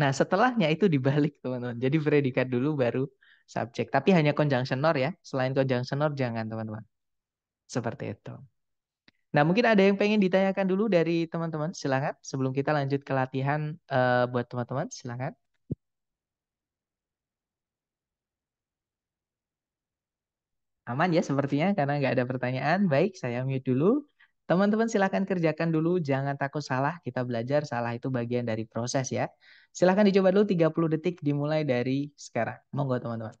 Nah setelahnya itu dibalik teman-teman. Jadi predikat dulu baru subjek. Tapi hanya conjunction nor ya. Selain conjunction nor jangan teman-teman. Seperti itu. Nah, mungkin ada yang pengen ditanyakan dulu dari teman-teman. Silakan sebelum kita lanjut ke latihan uh, buat teman-teman, silakan. Aman ya sepertinya karena nggak ada pertanyaan. Baik, saya mute dulu. Teman-teman silahkan kerjakan dulu, jangan takut salah. Kita belajar, salah itu bagian dari proses ya. Silahkan dicoba dulu 30 detik dimulai dari sekarang. Monggo teman-teman.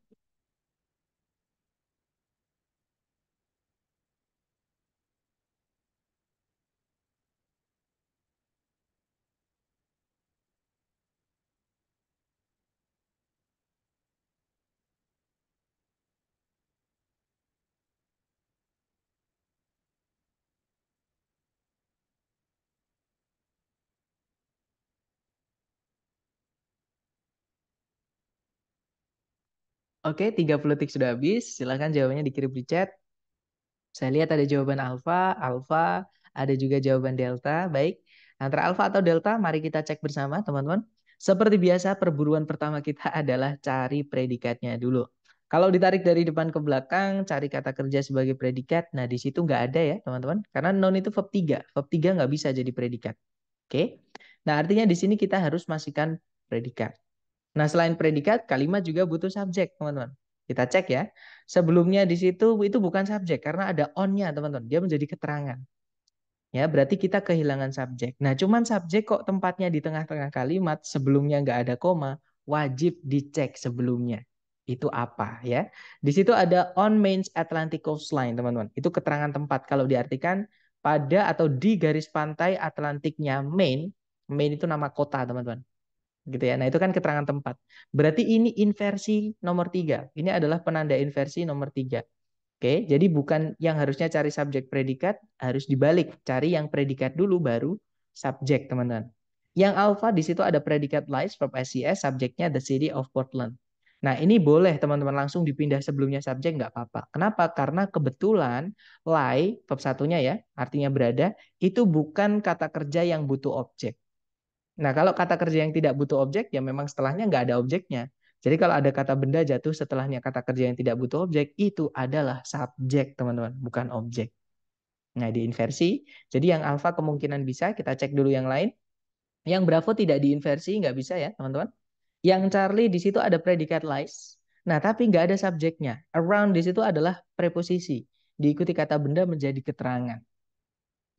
Oke, 30 detik sudah habis. Silahkan jawabannya dikirim di chat. Saya lihat ada jawaban alfa, alfa, ada juga jawaban delta. Baik, antara alfa atau delta, mari kita cek bersama, teman-teman. Seperti biasa, perburuan pertama kita adalah cari predikatnya dulu. Kalau ditarik dari depan ke belakang, cari kata kerja sebagai predikat. Nah, di situ nggak ada ya, teman-teman. Karena non itu verb 3. Verb 3 nggak bisa jadi predikat. Oke. Nah, artinya di sini kita harus masukkan predikat. Nah, selain predikat, kalimat juga butuh subjek, teman-teman. Kita cek ya. Sebelumnya di situ itu bukan subjek karena ada on-nya, teman-teman. Dia menjadi keterangan. Ya, berarti kita kehilangan subjek. Nah, cuman subjek kok tempatnya di tengah-tengah kalimat, sebelumnya nggak ada koma, wajib dicek sebelumnya. Itu apa ya? Di situ ada on main Atlantic Coastline, teman-teman. Itu keterangan tempat. Kalau diartikan pada atau di garis pantai Atlantiknya main main itu nama kota, teman-teman gitu ya. Nah itu kan keterangan tempat. Berarti ini inversi nomor tiga. Ini adalah penanda inversi nomor tiga. Oke, jadi bukan yang harusnya cari subjek predikat harus dibalik, cari yang predikat dulu baru subjek teman-teman. Yang alpha di situ ada predikat lies verb SES, subjeknya the city of Portland. Nah, ini boleh teman-teman langsung dipindah sebelumnya subjek nggak apa-apa. Kenapa? Karena kebetulan lie, verb satunya ya, artinya berada, itu bukan kata kerja yang butuh objek. Nah, kalau kata kerja yang tidak butuh objek, ya memang setelahnya nggak ada objeknya. Jadi kalau ada kata benda jatuh setelahnya kata kerja yang tidak butuh objek, itu adalah subjek, teman-teman, bukan objek. Nah, diinversi. Jadi yang alfa kemungkinan bisa, kita cek dulu yang lain. Yang Bravo tidak diinversi, nggak bisa ya, teman-teman. Yang Charlie di situ ada predikat lies. Nah, tapi nggak ada subjeknya. Around di situ adalah preposisi. Diikuti kata benda menjadi keterangan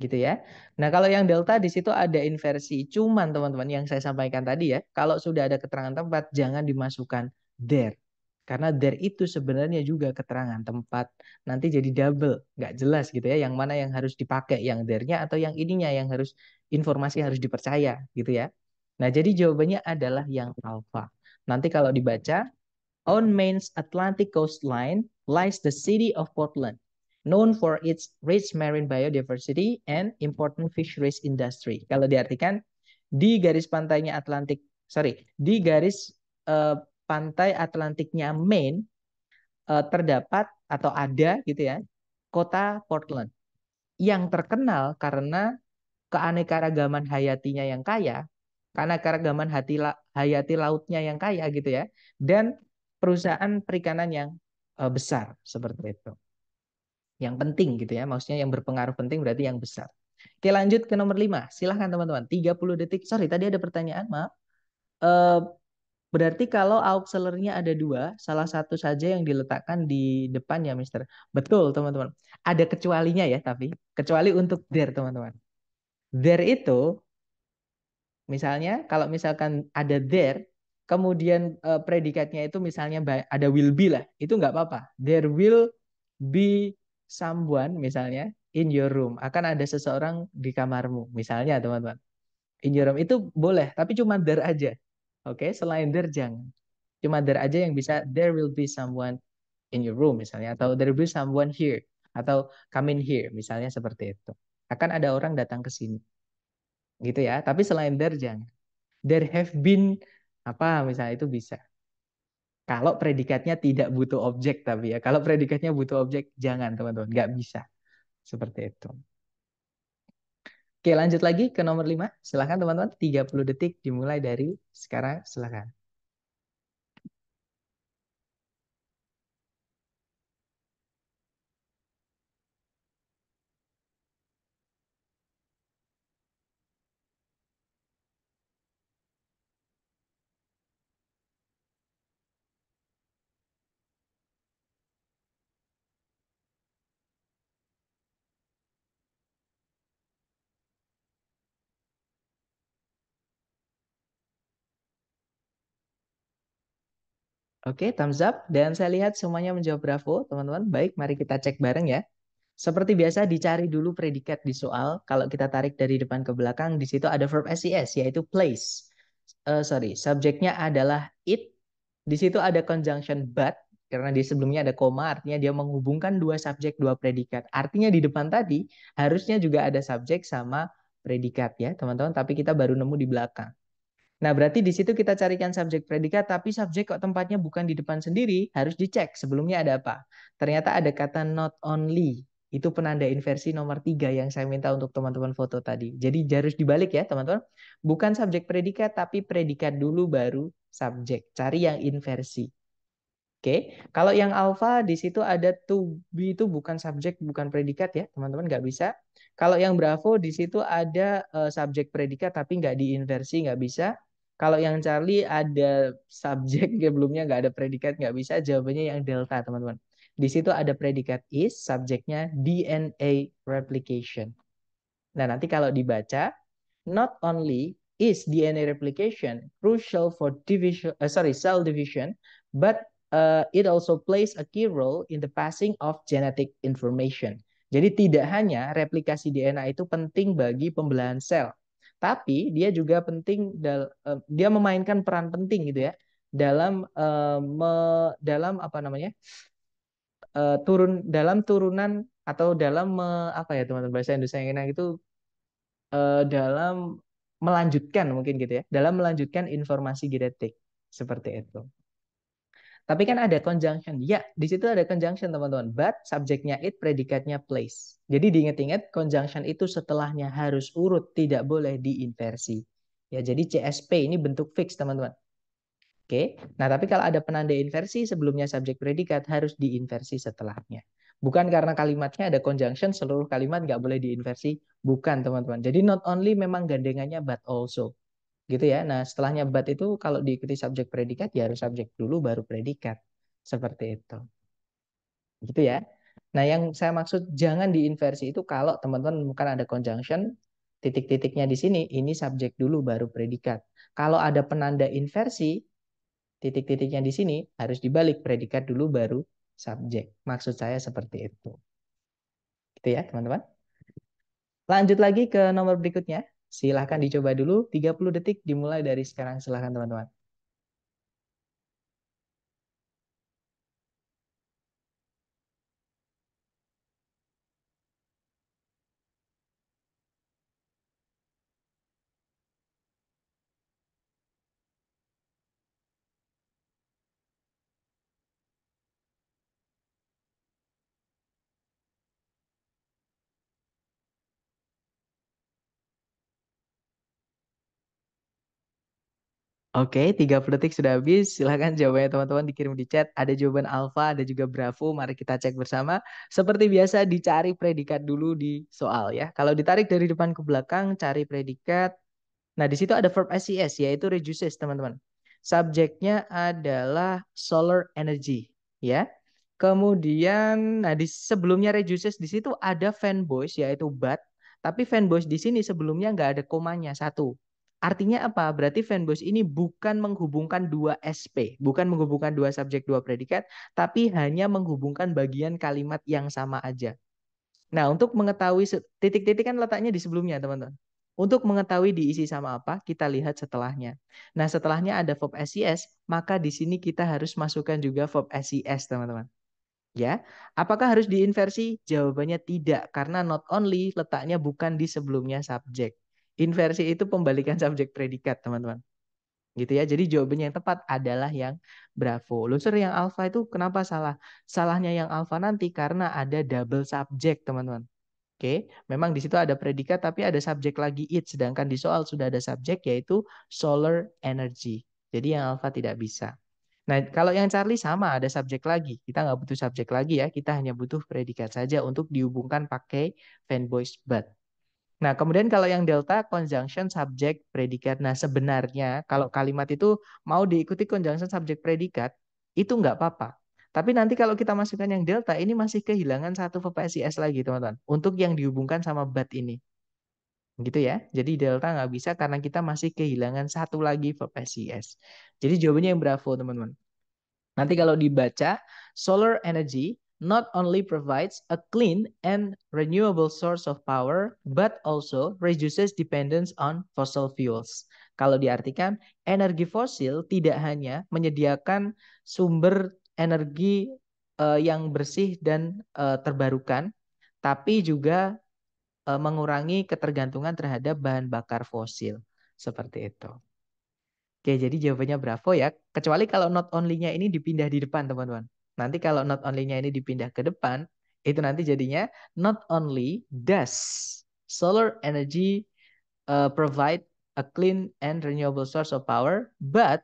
gitu ya. Nah, kalau yang delta di situ ada inversi. Cuman teman-teman yang saya sampaikan tadi ya, kalau sudah ada keterangan tempat jangan dimasukkan there. Karena there itu sebenarnya juga keterangan tempat. Nanti jadi double, nggak jelas gitu ya. Yang mana yang harus dipakai, yang there-nya atau yang ininya yang harus informasi harus dipercaya gitu ya. Nah, jadi jawabannya adalah yang alpha. Nanti kalau dibaca, on Maine's Atlantic coastline lies the city of Portland known for its rich marine biodiversity and important fisheries industry. Kalau diartikan di garis pantainya Atlantik, sorry, di garis uh, pantai Atlantiknya Maine uh, terdapat atau ada gitu ya kota Portland yang terkenal karena keanekaragaman hayatinya yang kaya, karena keragaman hati la, hayati lautnya yang kaya gitu ya, dan perusahaan perikanan yang uh, besar seperti itu yang penting gitu ya. Maksudnya yang berpengaruh penting berarti yang besar. Oke lanjut ke nomor 5. Silahkan teman-teman. 30 detik. Sorry tadi ada pertanyaan maaf. Uh, berarti kalau auxiliary-nya ada dua, salah satu saja yang diletakkan di depan ya mister. Betul teman-teman. Ada kecualinya ya tapi. Kecuali untuk there teman-teman. There itu misalnya kalau misalkan ada there kemudian eh, predikatnya itu misalnya ada will be lah itu nggak apa-apa there will be someone misalnya in your room akan ada seseorang di kamarmu misalnya teman-teman in your room itu boleh tapi cuma there aja oke okay? selain there jangan cuma there aja yang bisa there will be someone in your room misalnya atau there will be someone here atau come in here misalnya seperti itu akan ada orang datang ke sini gitu ya tapi selain there jangan there have been apa misalnya itu bisa kalau predikatnya tidak butuh objek tapi ya. Kalau predikatnya butuh objek, jangan teman-teman. Nggak bisa. Seperti itu. Oke lanjut lagi ke nomor 5. Silahkan teman-teman. 30 detik dimulai dari sekarang. Silahkan. Oke, thumbs up. Dan saya lihat semuanya menjawab bravo, teman-teman. Baik, mari kita cek bareng ya. Seperti biasa, dicari dulu predikat di soal. Kalau kita tarik dari depan ke belakang, di situ ada verb SES, yaitu place. Uh, sorry, subjeknya adalah it. Di situ ada conjunction but, karena di sebelumnya ada koma, artinya dia menghubungkan dua subjek, dua predikat. Artinya di depan tadi, harusnya juga ada subjek sama predikat ya, teman-teman. Tapi kita baru nemu di belakang. Nah, berarti di situ kita carikan subjek predikat, tapi subjek kok tempatnya bukan di depan sendiri, harus dicek sebelumnya ada apa. Ternyata ada kata not only. Itu penanda inversi nomor tiga yang saya minta untuk teman-teman foto tadi. Jadi harus dibalik ya, teman-teman. Bukan subjek predikat, tapi predikat dulu baru subjek. Cari yang inversi. Oke, kalau yang alfa di situ ada to be itu bukan subjek, bukan predikat ya, teman-teman nggak bisa. Kalau yang bravo di situ ada uh, subjek predikat tapi nggak diinversi nggak bisa. Kalau yang Charlie ada subjek sebelumnya nggak ada predikat nggak bisa. Jawabannya yang delta teman-teman. Di situ ada predikat is, subjeknya DNA replication. Nah nanti kalau dibaca, not only is DNA replication crucial for division, uh, sorry cell division, but uh, it also plays a key role in the passing of genetic information. Jadi tidak hanya replikasi DNA itu penting bagi pembelahan sel, tapi dia juga penting eh, dia memainkan peran penting gitu ya dalam eh, dalam apa namanya eh, turun dalam turunan atau dalam apa ya teman-teman bahasa Indonesia yang enak itu dalam melanjutkan mungkin gitu ya dalam melanjutkan informasi genetik seperti itu. Tapi kan ada conjunction. Ya, di situ ada conjunction, teman-teman. But, subjeknya it, predikatnya place. Jadi diingat-ingat, conjunction itu setelahnya harus urut, tidak boleh diinversi. Ya, jadi CSP ini bentuk fix, teman-teman. Oke. Nah, tapi kalau ada penanda inversi sebelumnya subjek predikat harus diinversi setelahnya. Bukan karena kalimatnya ada conjunction seluruh kalimat nggak boleh diinversi, bukan teman-teman. Jadi not only memang gandengannya but also gitu ya. Nah, setelahnya but itu kalau diikuti subjek predikat ya harus subjek dulu baru predikat. Seperti itu. Gitu ya. Nah, yang saya maksud jangan diinversi itu kalau teman-teman bukan ada conjunction titik-titiknya di sini ini subjek dulu baru predikat. Kalau ada penanda inversi titik-titiknya di sini harus dibalik predikat dulu baru subjek. Maksud saya seperti itu. Gitu ya, teman-teman. Lanjut lagi ke nomor berikutnya. Silahkan dicoba dulu 30 detik dimulai dari sekarang. Silahkan teman-teman. Oke, 30 detik sudah habis. Silahkan jawabannya teman-teman dikirim di chat. Ada jawaban alfa, ada juga bravo. Mari kita cek bersama. Seperti biasa, dicari predikat dulu di soal ya. Kalau ditarik dari depan ke belakang, cari predikat. Nah, di situ ada verb SES, yaitu reduces, teman-teman. Subjeknya adalah solar energy, ya. Kemudian, nah di sebelumnya reduces, di situ ada fanboys, yaitu but. Tapi fanboys di sini sebelumnya nggak ada komanya, satu. Artinya apa? Berarti fanbase ini bukan menghubungkan dua SP, bukan menghubungkan dua subjek, dua predikat, tapi hanya menghubungkan bagian kalimat yang sama aja. Nah, untuk mengetahui titik-titik kan letaknya di sebelumnya, teman-teman. Untuk mengetahui diisi sama apa, kita lihat setelahnya. Nah, setelahnya ada verb SES, maka di sini kita harus masukkan juga verb SES, teman-teman. Ya, apakah harus diinversi? Jawabannya tidak, karena not only letaknya bukan di sebelumnya subjek. Inversi itu pembalikan subjek predikat, teman-teman. Gitu ya. Jadi jawabannya yang tepat adalah yang Bravo. Loser yang alpha itu kenapa salah? Salahnya yang alpha nanti karena ada double subjek, teman-teman. Oke, memang di situ ada predikat tapi ada subjek lagi it sedangkan di soal sudah ada subjek yaitu solar energy. Jadi yang alpha tidak bisa. Nah, kalau yang Charlie sama ada subjek lagi. Kita nggak butuh subjek lagi ya, kita hanya butuh predikat saja untuk dihubungkan pakai fanboys but. Nah, kemudian kalau yang delta conjunction subject, predikat. Nah, sebenarnya kalau kalimat itu mau diikuti conjunction subject, predikat, itu nggak apa-apa. Tapi nanti kalau kita masukkan yang delta, ini masih kehilangan satu VPSIS lagi, teman-teman. Untuk yang dihubungkan sama bat ini. Gitu ya. Jadi delta nggak bisa karena kita masih kehilangan satu lagi VPSIS. Jadi jawabannya yang bravo, teman-teman. Nanti kalau dibaca, solar energy not only provides a clean and renewable source of power, but also reduces dependence on fossil fuels. Kalau diartikan, energi fosil tidak hanya menyediakan sumber energi uh, yang bersih dan uh, terbarukan, tapi juga uh, mengurangi ketergantungan terhadap bahan bakar fosil. Seperti itu. Oke, jadi jawabannya bravo ya. Kecuali kalau not only-nya ini dipindah di depan, teman-teman. Nanti kalau not only-nya ini dipindah ke depan, itu nanti jadinya not only does solar energy uh, provide a clean and renewable source of power, but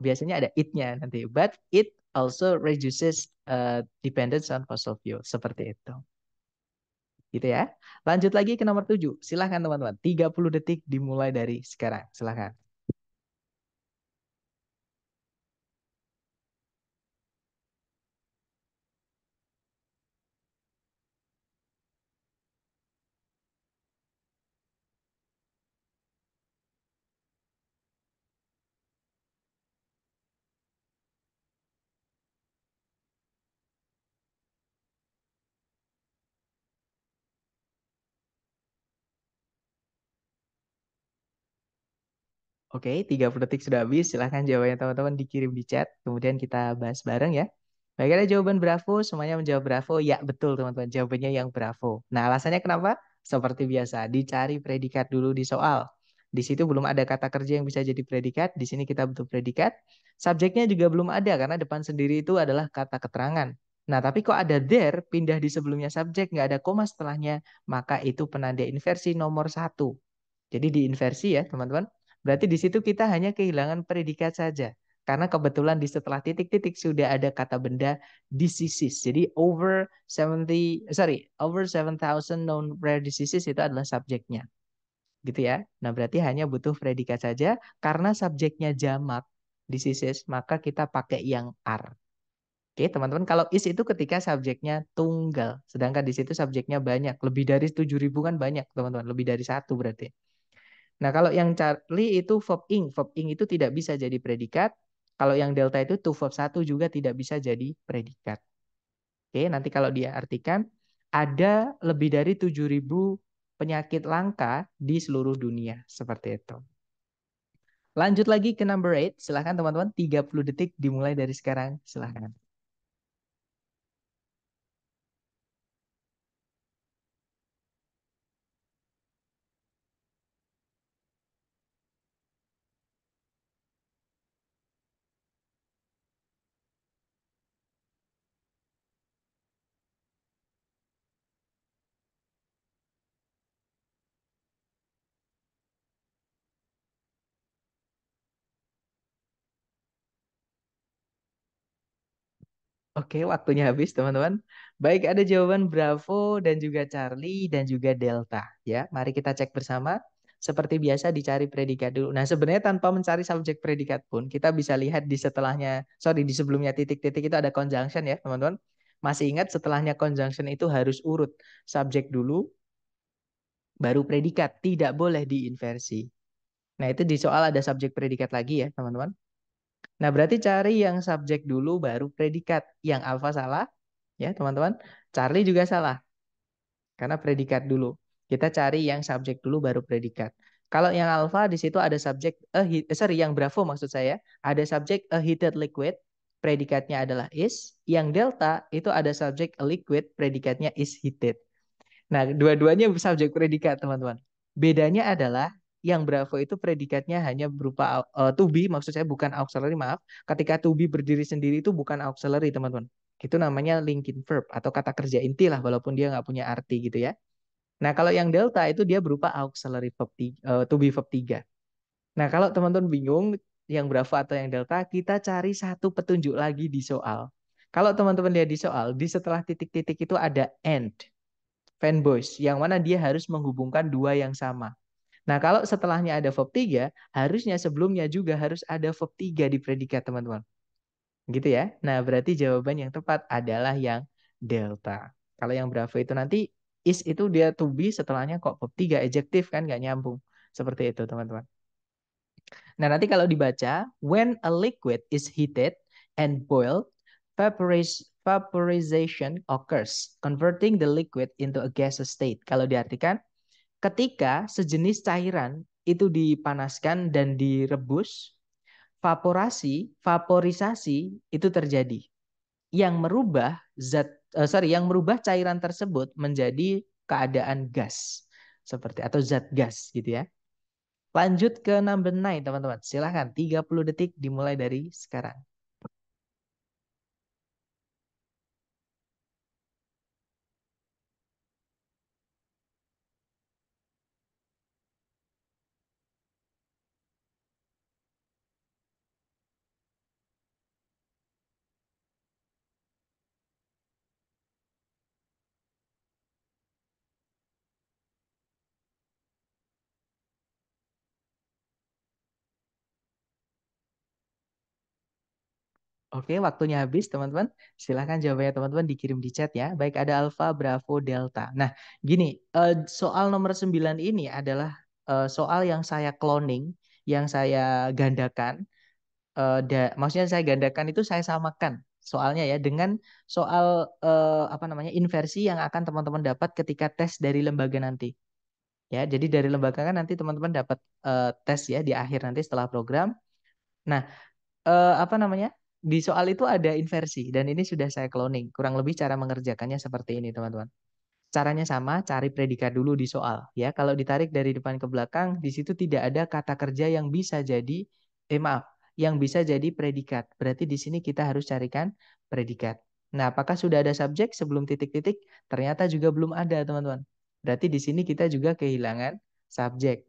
biasanya ada it-nya nanti, but it also reduces uh, dependence on fossil fuel seperti itu. Gitu ya. Lanjut lagi ke nomor tujuh Silahkan teman-teman. 30 detik dimulai dari sekarang. Silahkan. Oke, 30 detik sudah habis. Silahkan jawabannya teman-teman dikirim di chat. Kemudian kita bahas bareng ya. Bagaimana jawaban bravo. Semuanya menjawab bravo. Ya, betul teman-teman. Jawabannya yang bravo. Nah, alasannya kenapa? Seperti biasa, dicari predikat dulu di soal. Di situ belum ada kata kerja yang bisa jadi predikat. Di sini kita butuh predikat. Subjeknya juga belum ada karena depan sendiri itu adalah kata keterangan. Nah, tapi kok ada there, pindah di sebelumnya subjek, nggak ada koma setelahnya, maka itu penanda inversi nomor satu. Jadi di inversi ya, teman-teman. Berarti di situ kita hanya kehilangan predikat saja. Karena kebetulan di setelah titik-titik sudah ada kata benda diseases. Jadi over 70 sorry, over 7000 known rare diseases itu adalah subjeknya. Gitu ya. Nah, berarti hanya butuh predikat saja karena subjeknya jamak diseases, maka kita pakai yang r Oke, teman-teman, kalau is itu ketika subjeknya tunggal, sedangkan di situ subjeknya banyak, lebih dari 7000 kan banyak, teman-teman, lebih dari satu berarti. Nah, kalau yang Charlie itu verb ing. Verb ing itu tidak bisa jadi predikat. Kalau yang delta itu to verb 1 juga tidak bisa jadi predikat. Oke, nanti kalau dia artikan, ada lebih dari 7.000 penyakit langka di seluruh dunia. Seperti itu. Lanjut lagi ke number 8. Silahkan teman-teman, 30 detik dimulai dari sekarang. Silahkan. Oke, waktunya habis teman-teman. Baik, ada jawaban Bravo dan juga Charlie dan juga Delta. Ya, mari kita cek bersama. Seperti biasa dicari predikat dulu. Nah, sebenarnya tanpa mencari subjek predikat pun kita bisa lihat di setelahnya, sorry di sebelumnya titik-titik itu ada conjunction ya teman-teman. Masih ingat setelahnya conjunction itu harus urut subjek dulu, baru predikat. Tidak boleh diinversi. Nah, itu di soal ada subjek predikat lagi ya teman-teman. Nah, berarti cari yang subjek dulu baru predikat. Yang alfa salah, ya teman-teman. Charlie juga salah. Karena predikat dulu. Kita cari yang subjek dulu baru predikat. Kalau yang alfa di situ ada subjek eh, sorry yang bravo maksud saya, ada subjek a heated liquid, predikatnya adalah is. Yang delta itu ada subjek a liquid, predikatnya is heated. Nah, dua-duanya subjek predikat, teman-teman. Bedanya adalah yang Bravo itu predikatnya hanya berupa uh, to be, maksud saya bukan auxiliary, maaf. Ketika to be berdiri sendiri itu bukan auxiliary, teman-teman. Itu namanya linking verb atau kata kerja inti lah, walaupun dia nggak punya arti gitu ya. Nah, kalau yang delta itu dia berupa auxiliary verb uh, to be verb 3. Nah, kalau teman-teman bingung yang Bravo atau yang delta, kita cari satu petunjuk lagi di soal. Kalau teman-teman lihat di soal, di setelah titik-titik itu ada and fanboys, yang mana dia harus menghubungkan dua yang sama Nah, kalau setelahnya ada verb 3, harusnya sebelumnya juga harus ada verb 3 di predikat, teman-teman. Gitu ya. Nah, berarti jawaban yang tepat adalah yang delta. Kalau yang bravo itu nanti is itu dia to be setelahnya kok verb 3 adjektif kan nggak nyambung. Seperti itu, teman-teman. Nah, nanti kalau dibaca when a liquid is heated and boiled, vaporization occurs, converting the liquid into a gaseous state. Kalau diartikan Ketika sejenis cairan itu dipanaskan dan direbus, vaporasi, vaporisasi itu terjadi yang merubah zat uh, sorry yang merubah cairan tersebut menjadi keadaan gas seperti atau zat gas gitu ya. Lanjut ke number 9 teman-teman. Silahkan 30 detik dimulai dari sekarang. Oke, waktunya habis teman-teman. Silahkan jawabannya teman-teman dikirim di chat ya. Baik ada Alfa, Bravo, Delta. Nah gini, eh, soal nomor 9 ini adalah eh, soal yang saya cloning, yang saya gandakan. Eh, maksudnya saya gandakan itu saya samakan soalnya ya dengan soal apa namanya inversi yang akan teman-teman dapat ketika tes dari lembaga nanti. Ya, jadi dari lembaga kan nanti teman-teman dapat tes ya di akhir nanti setelah program. Nah, apa namanya? di soal itu ada inversi dan ini sudah saya cloning. Kurang lebih cara mengerjakannya seperti ini, teman-teman. Caranya sama, cari predikat dulu di soal. Ya, kalau ditarik dari depan ke belakang, di situ tidak ada kata kerja yang bisa jadi eh maaf, yang bisa jadi predikat. Berarti di sini kita harus carikan predikat. Nah, apakah sudah ada subjek sebelum titik-titik? Ternyata juga belum ada, teman-teman. Berarti di sini kita juga kehilangan subjek.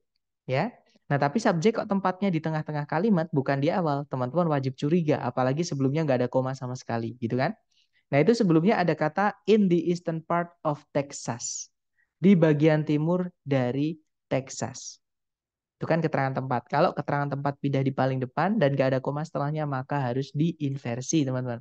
Ya, Nah, tapi subjek kok tempatnya di tengah-tengah kalimat, bukan di awal. Teman-teman wajib curiga, apalagi sebelumnya nggak ada koma sama sekali, gitu kan? Nah, itu sebelumnya ada kata in the eastern part of Texas. Di bagian timur dari Texas. Itu kan keterangan tempat. Kalau keterangan tempat pindah di paling depan dan nggak ada koma setelahnya, maka harus diinversi, teman-teman.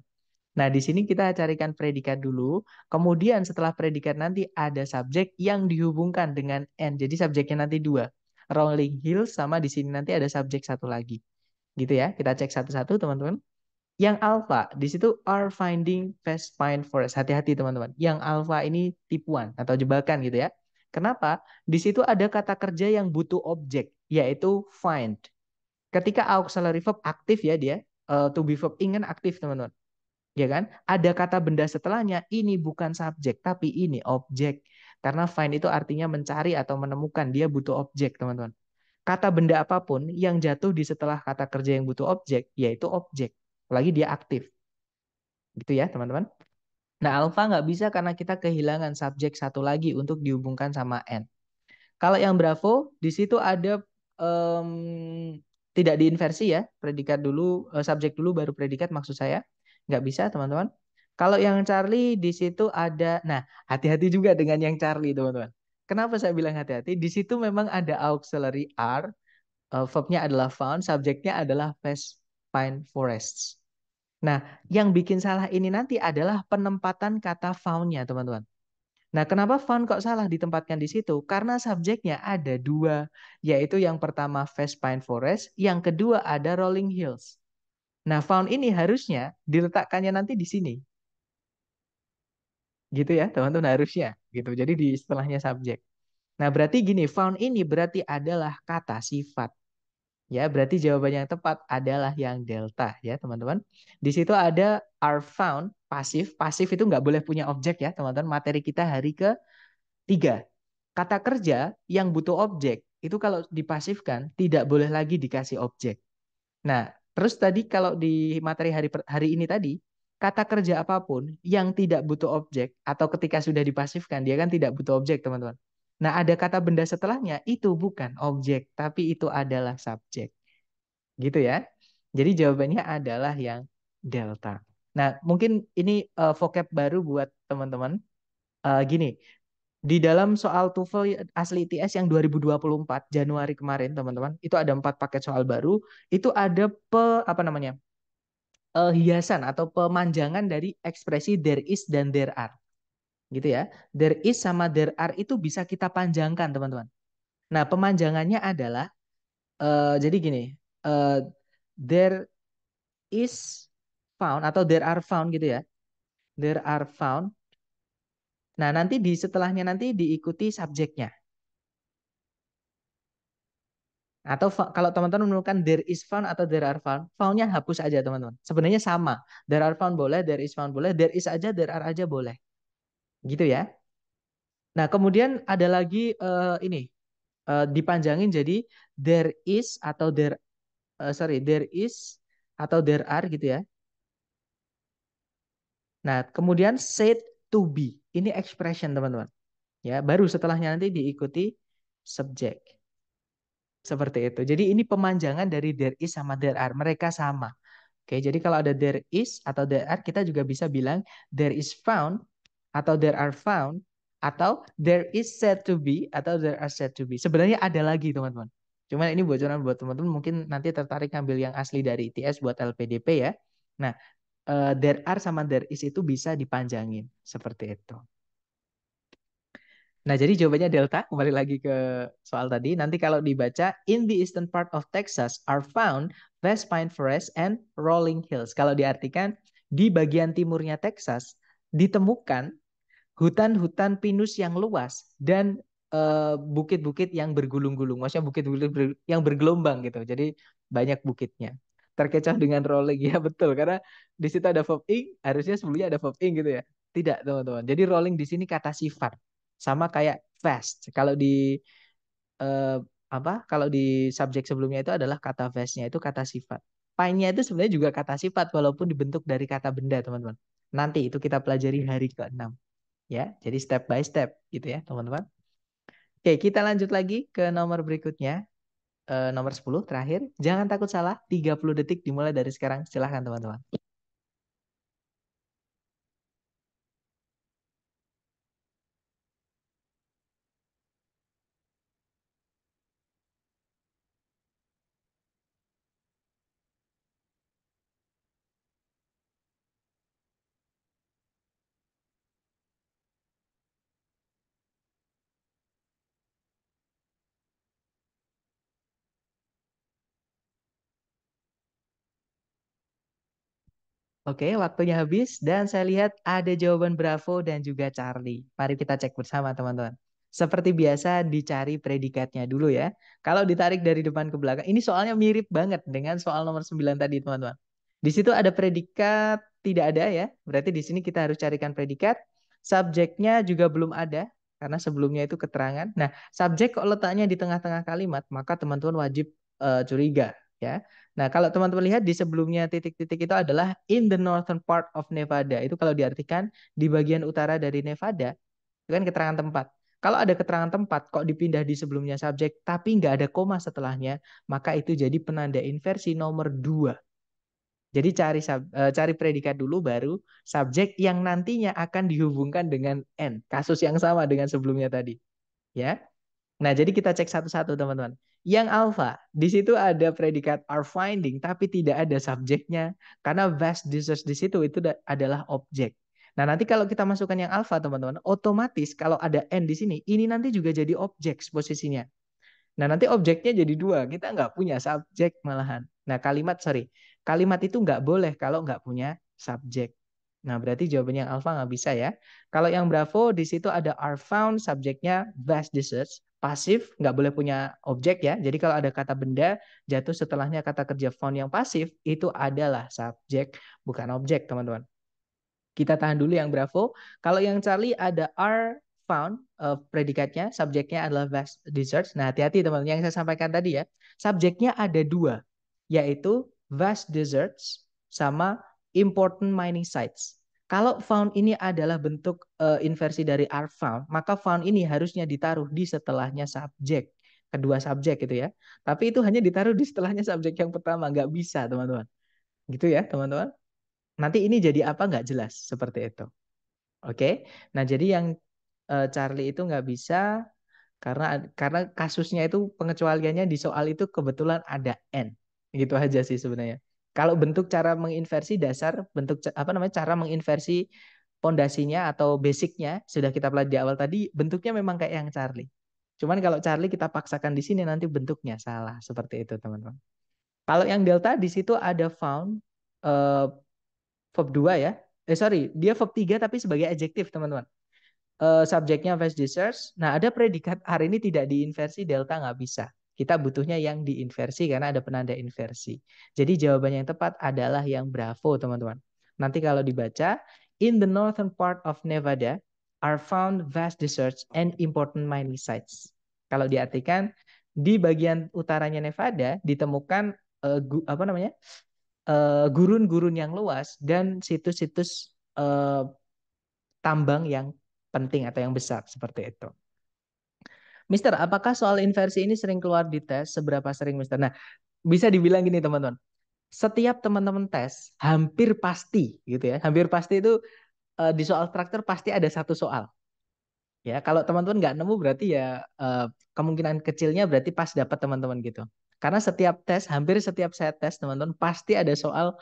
Nah, di sini kita carikan predikat dulu. Kemudian setelah predikat nanti ada subjek yang dihubungkan dengan N. Jadi subjeknya nanti dua Rolling Hills sama di sini nanti ada subjek satu lagi. Gitu ya. Kita cek satu-satu teman-teman. Yang alpha di situ are finding best find forest. Hati-hati teman-teman. Yang alpha ini tipuan atau jebakan gitu ya. Kenapa? Di situ ada kata kerja yang butuh objek yaitu find. Ketika auxiliary verb aktif ya dia, uh, to be verb ingin aktif teman-teman. Ya kan? Ada kata benda setelahnya, ini bukan subjek tapi ini objek. Karena find itu artinya mencari atau menemukan. Dia butuh objek, teman-teman. Kata benda apapun yang jatuh di setelah kata kerja yang butuh objek, yaitu objek. Apalagi dia aktif. Gitu ya, teman-teman. Nah, alfa nggak bisa karena kita kehilangan subjek satu lagi untuk dihubungkan sama N. Kalau yang bravo, di situ ada um, tidak diinversi ya. Predikat dulu, eh, subjek dulu baru predikat maksud saya. Nggak bisa, teman-teman. Kalau yang Charlie di situ ada, nah hati-hati juga dengan yang Charlie teman-teman. Kenapa saya bilang hati-hati? Di situ memang ada auxiliary R, uh, eh, verbnya adalah found, subjeknya adalah past pine forests. Nah, yang bikin salah ini nanti adalah penempatan kata found-nya teman-teman. Nah, kenapa found kok salah ditempatkan di situ? Karena subjeknya ada dua, yaitu yang pertama fast pine forest, yang kedua ada rolling hills. Nah, found ini harusnya diletakkannya nanti di sini, gitu ya teman-teman harusnya gitu jadi di setelahnya subjek nah berarti gini found ini berarti adalah kata sifat ya berarti jawaban yang tepat adalah yang delta ya teman-teman di situ ada are found pasif pasif itu nggak boleh punya objek ya teman-teman materi kita hari ke tiga kata kerja yang butuh objek itu kalau dipasifkan tidak boleh lagi dikasih objek nah terus tadi kalau di materi hari hari ini tadi kata kerja apapun yang tidak butuh objek atau ketika sudah dipasifkan dia kan tidak butuh objek teman-teman. Nah ada kata benda setelahnya itu bukan objek tapi itu adalah subjek. Gitu ya. Jadi jawabannya adalah yang delta. Nah mungkin ini uh, vocab baru buat teman-teman. Uh, gini, di dalam soal TOEFL asli ITS yang 2024 Januari kemarin teman-teman itu ada empat paket soal baru itu ada pe apa namanya uh, hiasan atau pemanjangan dari ekspresi there is dan there are. Gitu ya. There is sama there are itu bisa kita panjangkan, teman-teman. Nah, pemanjangannya adalah uh, jadi gini, uh, there is found atau there are found gitu ya. There are found. Nah, nanti di setelahnya nanti diikuti subjeknya. Atau kalau teman-teman menemukan there is found atau there are found, found-nya hapus aja teman-teman. Sebenarnya sama. There are found boleh, there is found boleh, there is aja, there are aja boleh. Gitu ya. Nah kemudian ada lagi uh, ini. Uh, dipanjangin jadi there is atau there, uh, sorry, there is atau there are gitu ya. Nah kemudian said to be. Ini expression teman-teman. Ya, baru setelahnya nanti diikuti subject. Seperti itu. Jadi ini pemanjangan dari there is sama there are. Mereka sama. Oke, jadi kalau ada there is atau there are, kita juga bisa bilang there is found atau there are found atau there is said to be atau there are said to be. Sebenarnya ada lagi, teman-teman. Cuman ini bocoran buat teman-teman mungkin nanti tertarik ambil yang asli dari ITS buat LPDP ya. Nah, eh, there are sama there is itu bisa dipanjangin seperti itu. Nah, jadi jawabannya delta. Kembali lagi ke soal tadi. Nanti kalau dibaca, in the eastern part of Texas are found vast pine forests and rolling hills. Kalau diartikan, di bagian timurnya Texas ditemukan hutan-hutan pinus yang luas dan eh, bukit-bukit uh, yang bergulung-gulung. Maksudnya bukit-bukit yang bergelombang gitu. Jadi banyak bukitnya. Terkecoh dengan rolling. Ya, betul. Karena di situ ada verb ing, harusnya sebelumnya ada verb ing gitu ya. Tidak, teman-teman. Jadi rolling di sini kata sifat sama kayak fast. Kalau di eh, apa? Kalau di subjek sebelumnya itu adalah kata fastnya itu kata sifat. Pine-nya itu sebenarnya juga kata sifat walaupun dibentuk dari kata benda, teman-teman. Nanti itu kita pelajari hari ke-6. Ya, jadi step by step gitu ya, teman-teman. Oke, kita lanjut lagi ke nomor berikutnya. Uh, nomor 10 terakhir. Jangan takut salah, 30 detik dimulai dari sekarang. Silahkan teman-teman. Oke, waktunya habis dan saya lihat ada jawaban Bravo dan juga Charlie. Mari kita cek bersama teman-teman. Seperti biasa dicari predikatnya dulu ya. Kalau ditarik dari depan ke belakang, ini soalnya mirip banget dengan soal nomor 9 tadi teman-teman. Di situ ada predikat tidak ada ya. Berarti di sini kita harus carikan predikat. Subjeknya juga belum ada karena sebelumnya itu keterangan. Nah, subjek kok letaknya di tengah-tengah kalimat, maka teman-teman wajib uh, curiga ya. Nah, kalau teman-teman lihat di sebelumnya titik-titik itu adalah in the northern part of Nevada. Itu kalau diartikan di bagian utara dari Nevada, itu kan keterangan tempat. Kalau ada keterangan tempat, kok dipindah di sebelumnya subjek, tapi nggak ada koma setelahnya, maka itu jadi penanda inversi nomor dua. Jadi cari sub, eh, cari predikat dulu baru subjek yang nantinya akan dihubungkan dengan n. Kasus yang sama dengan sebelumnya tadi. Ya. Nah, jadi kita cek satu-satu, teman-teman. Yang alpha, di situ ada predikat are finding, tapi tidak ada subjeknya. Karena vast disease di situ itu adalah objek. Nah, nanti kalau kita masukkan yang alpha, teman-teman, otomatis kalau ada n di sini, ini nanti juga jadi objek posisinya. Nah, nanti objeknya jadi dua. Kita nggak punya subjek malahan. Nah, kalimat, sorry. Kalimat itu nggak boleh kalau nggak punya subjek. Nah, berarti jawaban yang alpha nggak bisa ya. Kalau yang bravo, di situ ada are found, subjeknya vast desserts pasif, nggak boleh punya objek ya. Jadi kalau ada kata benda, jatuh setelahnya kata kerja font yang pasif, itu adalah subjek, bukan objek, teman-teman. Kita tahan dulu yang Bravo. Kalau yang Charlie ada are found, uh, predikatnya, subjeknya adalah vast desserts. Nah, hati-hati teman-teman, yang saya sampaikan tadi ya. Subjeknya ada dua, yaitu vast deserts sama important mining sites. Kalau found ini adalah bentuk uh, inversi dari are found, maka found ini harusnya ditaruh di setelahnya subjek kedua subjek gitu ya. Tapi itu hanya ditaruh di setelahnya subjek yang pertama, nggak bisa teman-teman. Gitu ya teman-teman. Nanti ini jadi apa nggak jelas seperti itu. Oke, nah jadi yang uh, Charlie itu nggak bisa karena karena kasusnya itu pengecualiannya di soal itu kebetulan ada n gitu aja sih sebenarnya kalau bentuk cara menginversi dasar, bentuk apa namanya cara menginversi pondasinya atau basicnya sudah kita pelajari awal tadi, bentuknya memang kayak yang Charlie. Cuman kalau Charlie kita paksakan di sini nanti bentuknya salah seperti itu teman-teman. Kalau yang delta di situ ada found uh, verb 2 ya. Eh sorry, dia verb 3 tapi sebagai adjektif teman-teman uh, subjeknya vice deserves. Nah, ada predikat hari ini tidak diinversi delta nggak bisa kita butuhnya yang diinversi karena ada penanda inversi. Jadi jawabannya yang tepat adalah yang Bravo, teman-teman. Nanti kalau dibaca, in the northern part of Nevada are found vast deserts and important mining sites. Kalau diartikan, di bagian utaranya Nevada ditemukan uh, gu, apa namanya eh, gurun-gurun uh, yang luas dan situs-situs uh, tambang yang penting atau yang besar seperti itu. Mister, apakah soal inversi ini sering keluar di tes? Seberapa sering, Mister? Nah, bisa dibilang gini, teman-teman. Setiap teman-teman tes, hampir pasti, gitu ya. Hampir pasti itu uh, di soal traktor pasti ada satu soal. Ya, kalau teman-teman nggak nemu berarti ya uh, kemungkinan kecilnya berarti pas dapat teman-teman gitu. Karena setiap tes, hampir setiap saya tes, teman-teman pasti ada soal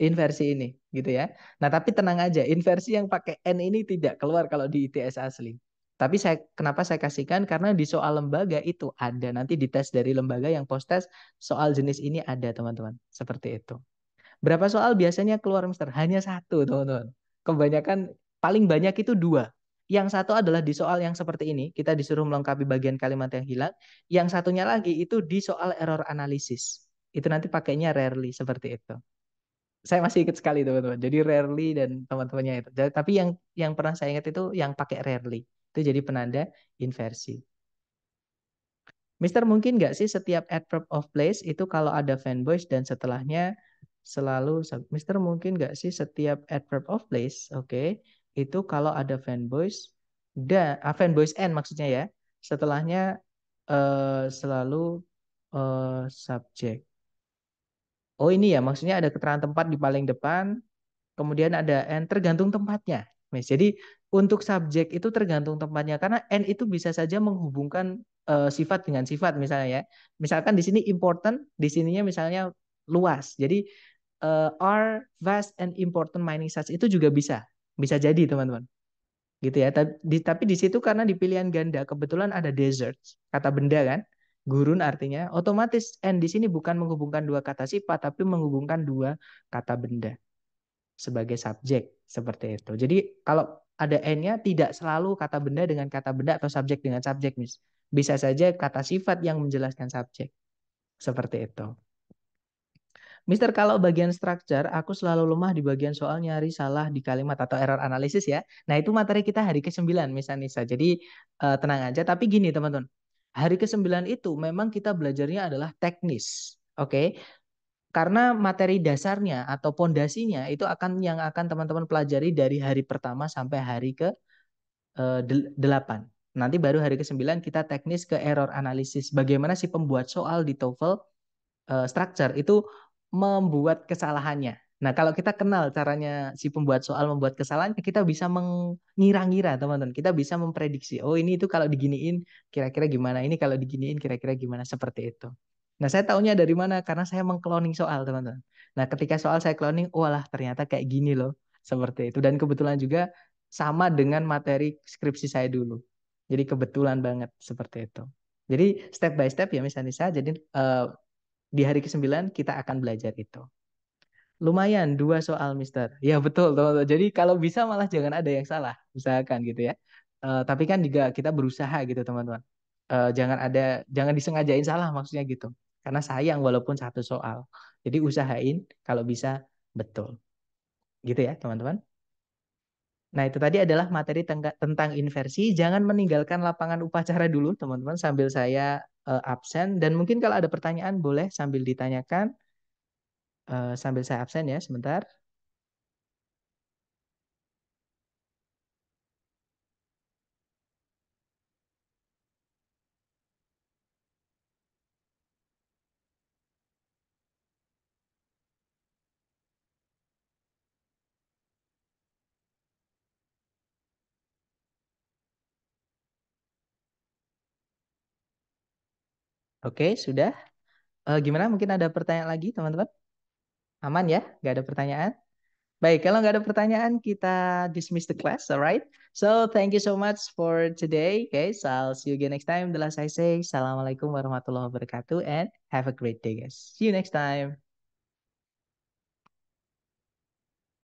inversi ini, gitu ya. Nah, tapi tenang aja, inversi yang pakai n ini tidak keluar kalau di ITS asli tapi saya kenapa saya kasihkan karena di soal lembaga itu ada nanti di tes dari lembaga yang post test soal jenis ini ada teman-teman seperti itu. Berapa soal biasanya keluar Mister? Hanya satu teman-teman. Kebanyakan paling banyak itu dua. Yang satu adalah di soal yang seperti ini kita disuruh melengkapi bagian kalimat yang hilang. Yang satunya lagi itu di soal error analisis. Itu nanti pakainya rarely seperti itu saya masih ikut sekali teman-teman. Jadi rarely dan teman-temannya itu. Tapi yang yang pernah saya ingat itu yang pakai rarely. Itu jadi penanda inversi. Mister mungkin nggak sih setiap adverb of place itu kalau ada fanboys dan setelahnya selalu Mister mungkin nggak sih setiap adverb of place, oke, okay, itu kalau ada fanboys dan ah, fanboys and maksudnya ya, setelahnya uh, selalu uh, eh, subjek oh ini ya maksudnya ada keterangan tempat di paling depan, kemudian ada n tergantung tempatnya. Mes. Jadi untuk subjek itu tergantung tempatnya karena n itu bisa saja menghubungkan uh, sifat dengan sifat misalnya ya. Misalkan di sini important, di sininya misalnya luas. Jadi uh, eh, are vast and important mining sites itu juga bisa. Bisa jadi teman-teman. Gitu ya. Tapi di, tapi di situ karena di pilihan ganda kebetulan ada desert kata benda kan. Gurun artinya otomatis n di sini bukan menghubungkan dua kata sifat tapi menghubungkan dua kata benda sebagai subjek seperti itu. Jadi kalau ada n-nya tidak selalu kata benda dengan kata benda atau subjek dengan subjek mis. Bisa saja kata sifat yang menjelaskan subjek. Seperti itu. Mister, kalau bagian structure, aku selalu lemah di bagian soal nyari salah di kalimat atau error analisis ya. Nah, itu materi kita hari ke-9, Miss Anissa. Jadi, eh, tenang aja. Tapi gini, teman-teman. Hari ke-9 itu memang kita belajarnya adalah teknis. Oke. Okay? Karena materi dasarnya atau pondasinya itu akan yang akan teman-teman pelajari dari hari pertama sampai hari ke eh, delapan. Nanti baru hari ke sembilan kita teknis ke error analisis. Bagaimana si pembuat soal di TOEFL eh, structure itu membuat kesalahannya. Nah, kalau kita kenal caranya si pembuat soal membuat kesalahan, kita bisa mengira-ngira, teman-teman. Kita bisa memprediksi, oh ini itu kalau diginiin kira-kira gimana, ini kalau diginiin kira-kira gimana, seperti itu. Nah, saya tahunya dari mana? Karena saya mengkloning soal, teman-teman. Nah, ketika soal saya cloning, walah ternyata kayak gini loh, seperti itu. Dan kebetulan juga sama dengan materi skripsi saya dulu. Jadi kebetulan banget seperti itu. Jadi step by step ya misalnya saya jadi uh, eh, di hari ke-9 kita akan belajar itu. Lumayan, dua soal Mister. Ya betul teman-teman. Jadi kalau bisa malah jangan ada yang salah. Usahakan gitu ya. Uh, tapi kan juga kita berusaha gitu teman-teman. Uh, jangan ada, jangan disengajain salah maksudnya gitu. Karena sayang walaupun satu soal. Jadi usahain kalau bisa betul. Gitu ya teman-teman. Nah, itu tadi adalah materi tentang inversi. Jangan meninggalkan lapangan upacara dulu, teman-teman, sambil saya eh, absen. Dan mungkin kalau ada pertanyaan, boleh sambil ditanyakan. Eh, sambil saya absen ya sebentar. Oke, sudah. Uh, gimana? Mungkin ada pertanyaan lagi, teman-teman? Aman ya? Nggak ada pertanyaan? Baik, kalau nggak ada pertanyaan, kita dismiss the class, alright? So, thank you so much for today, guys. I'll see you again next time. The last I say, Assalamualaikum warahmatullahi wabarakatuh and have a great day, guys. See you next time.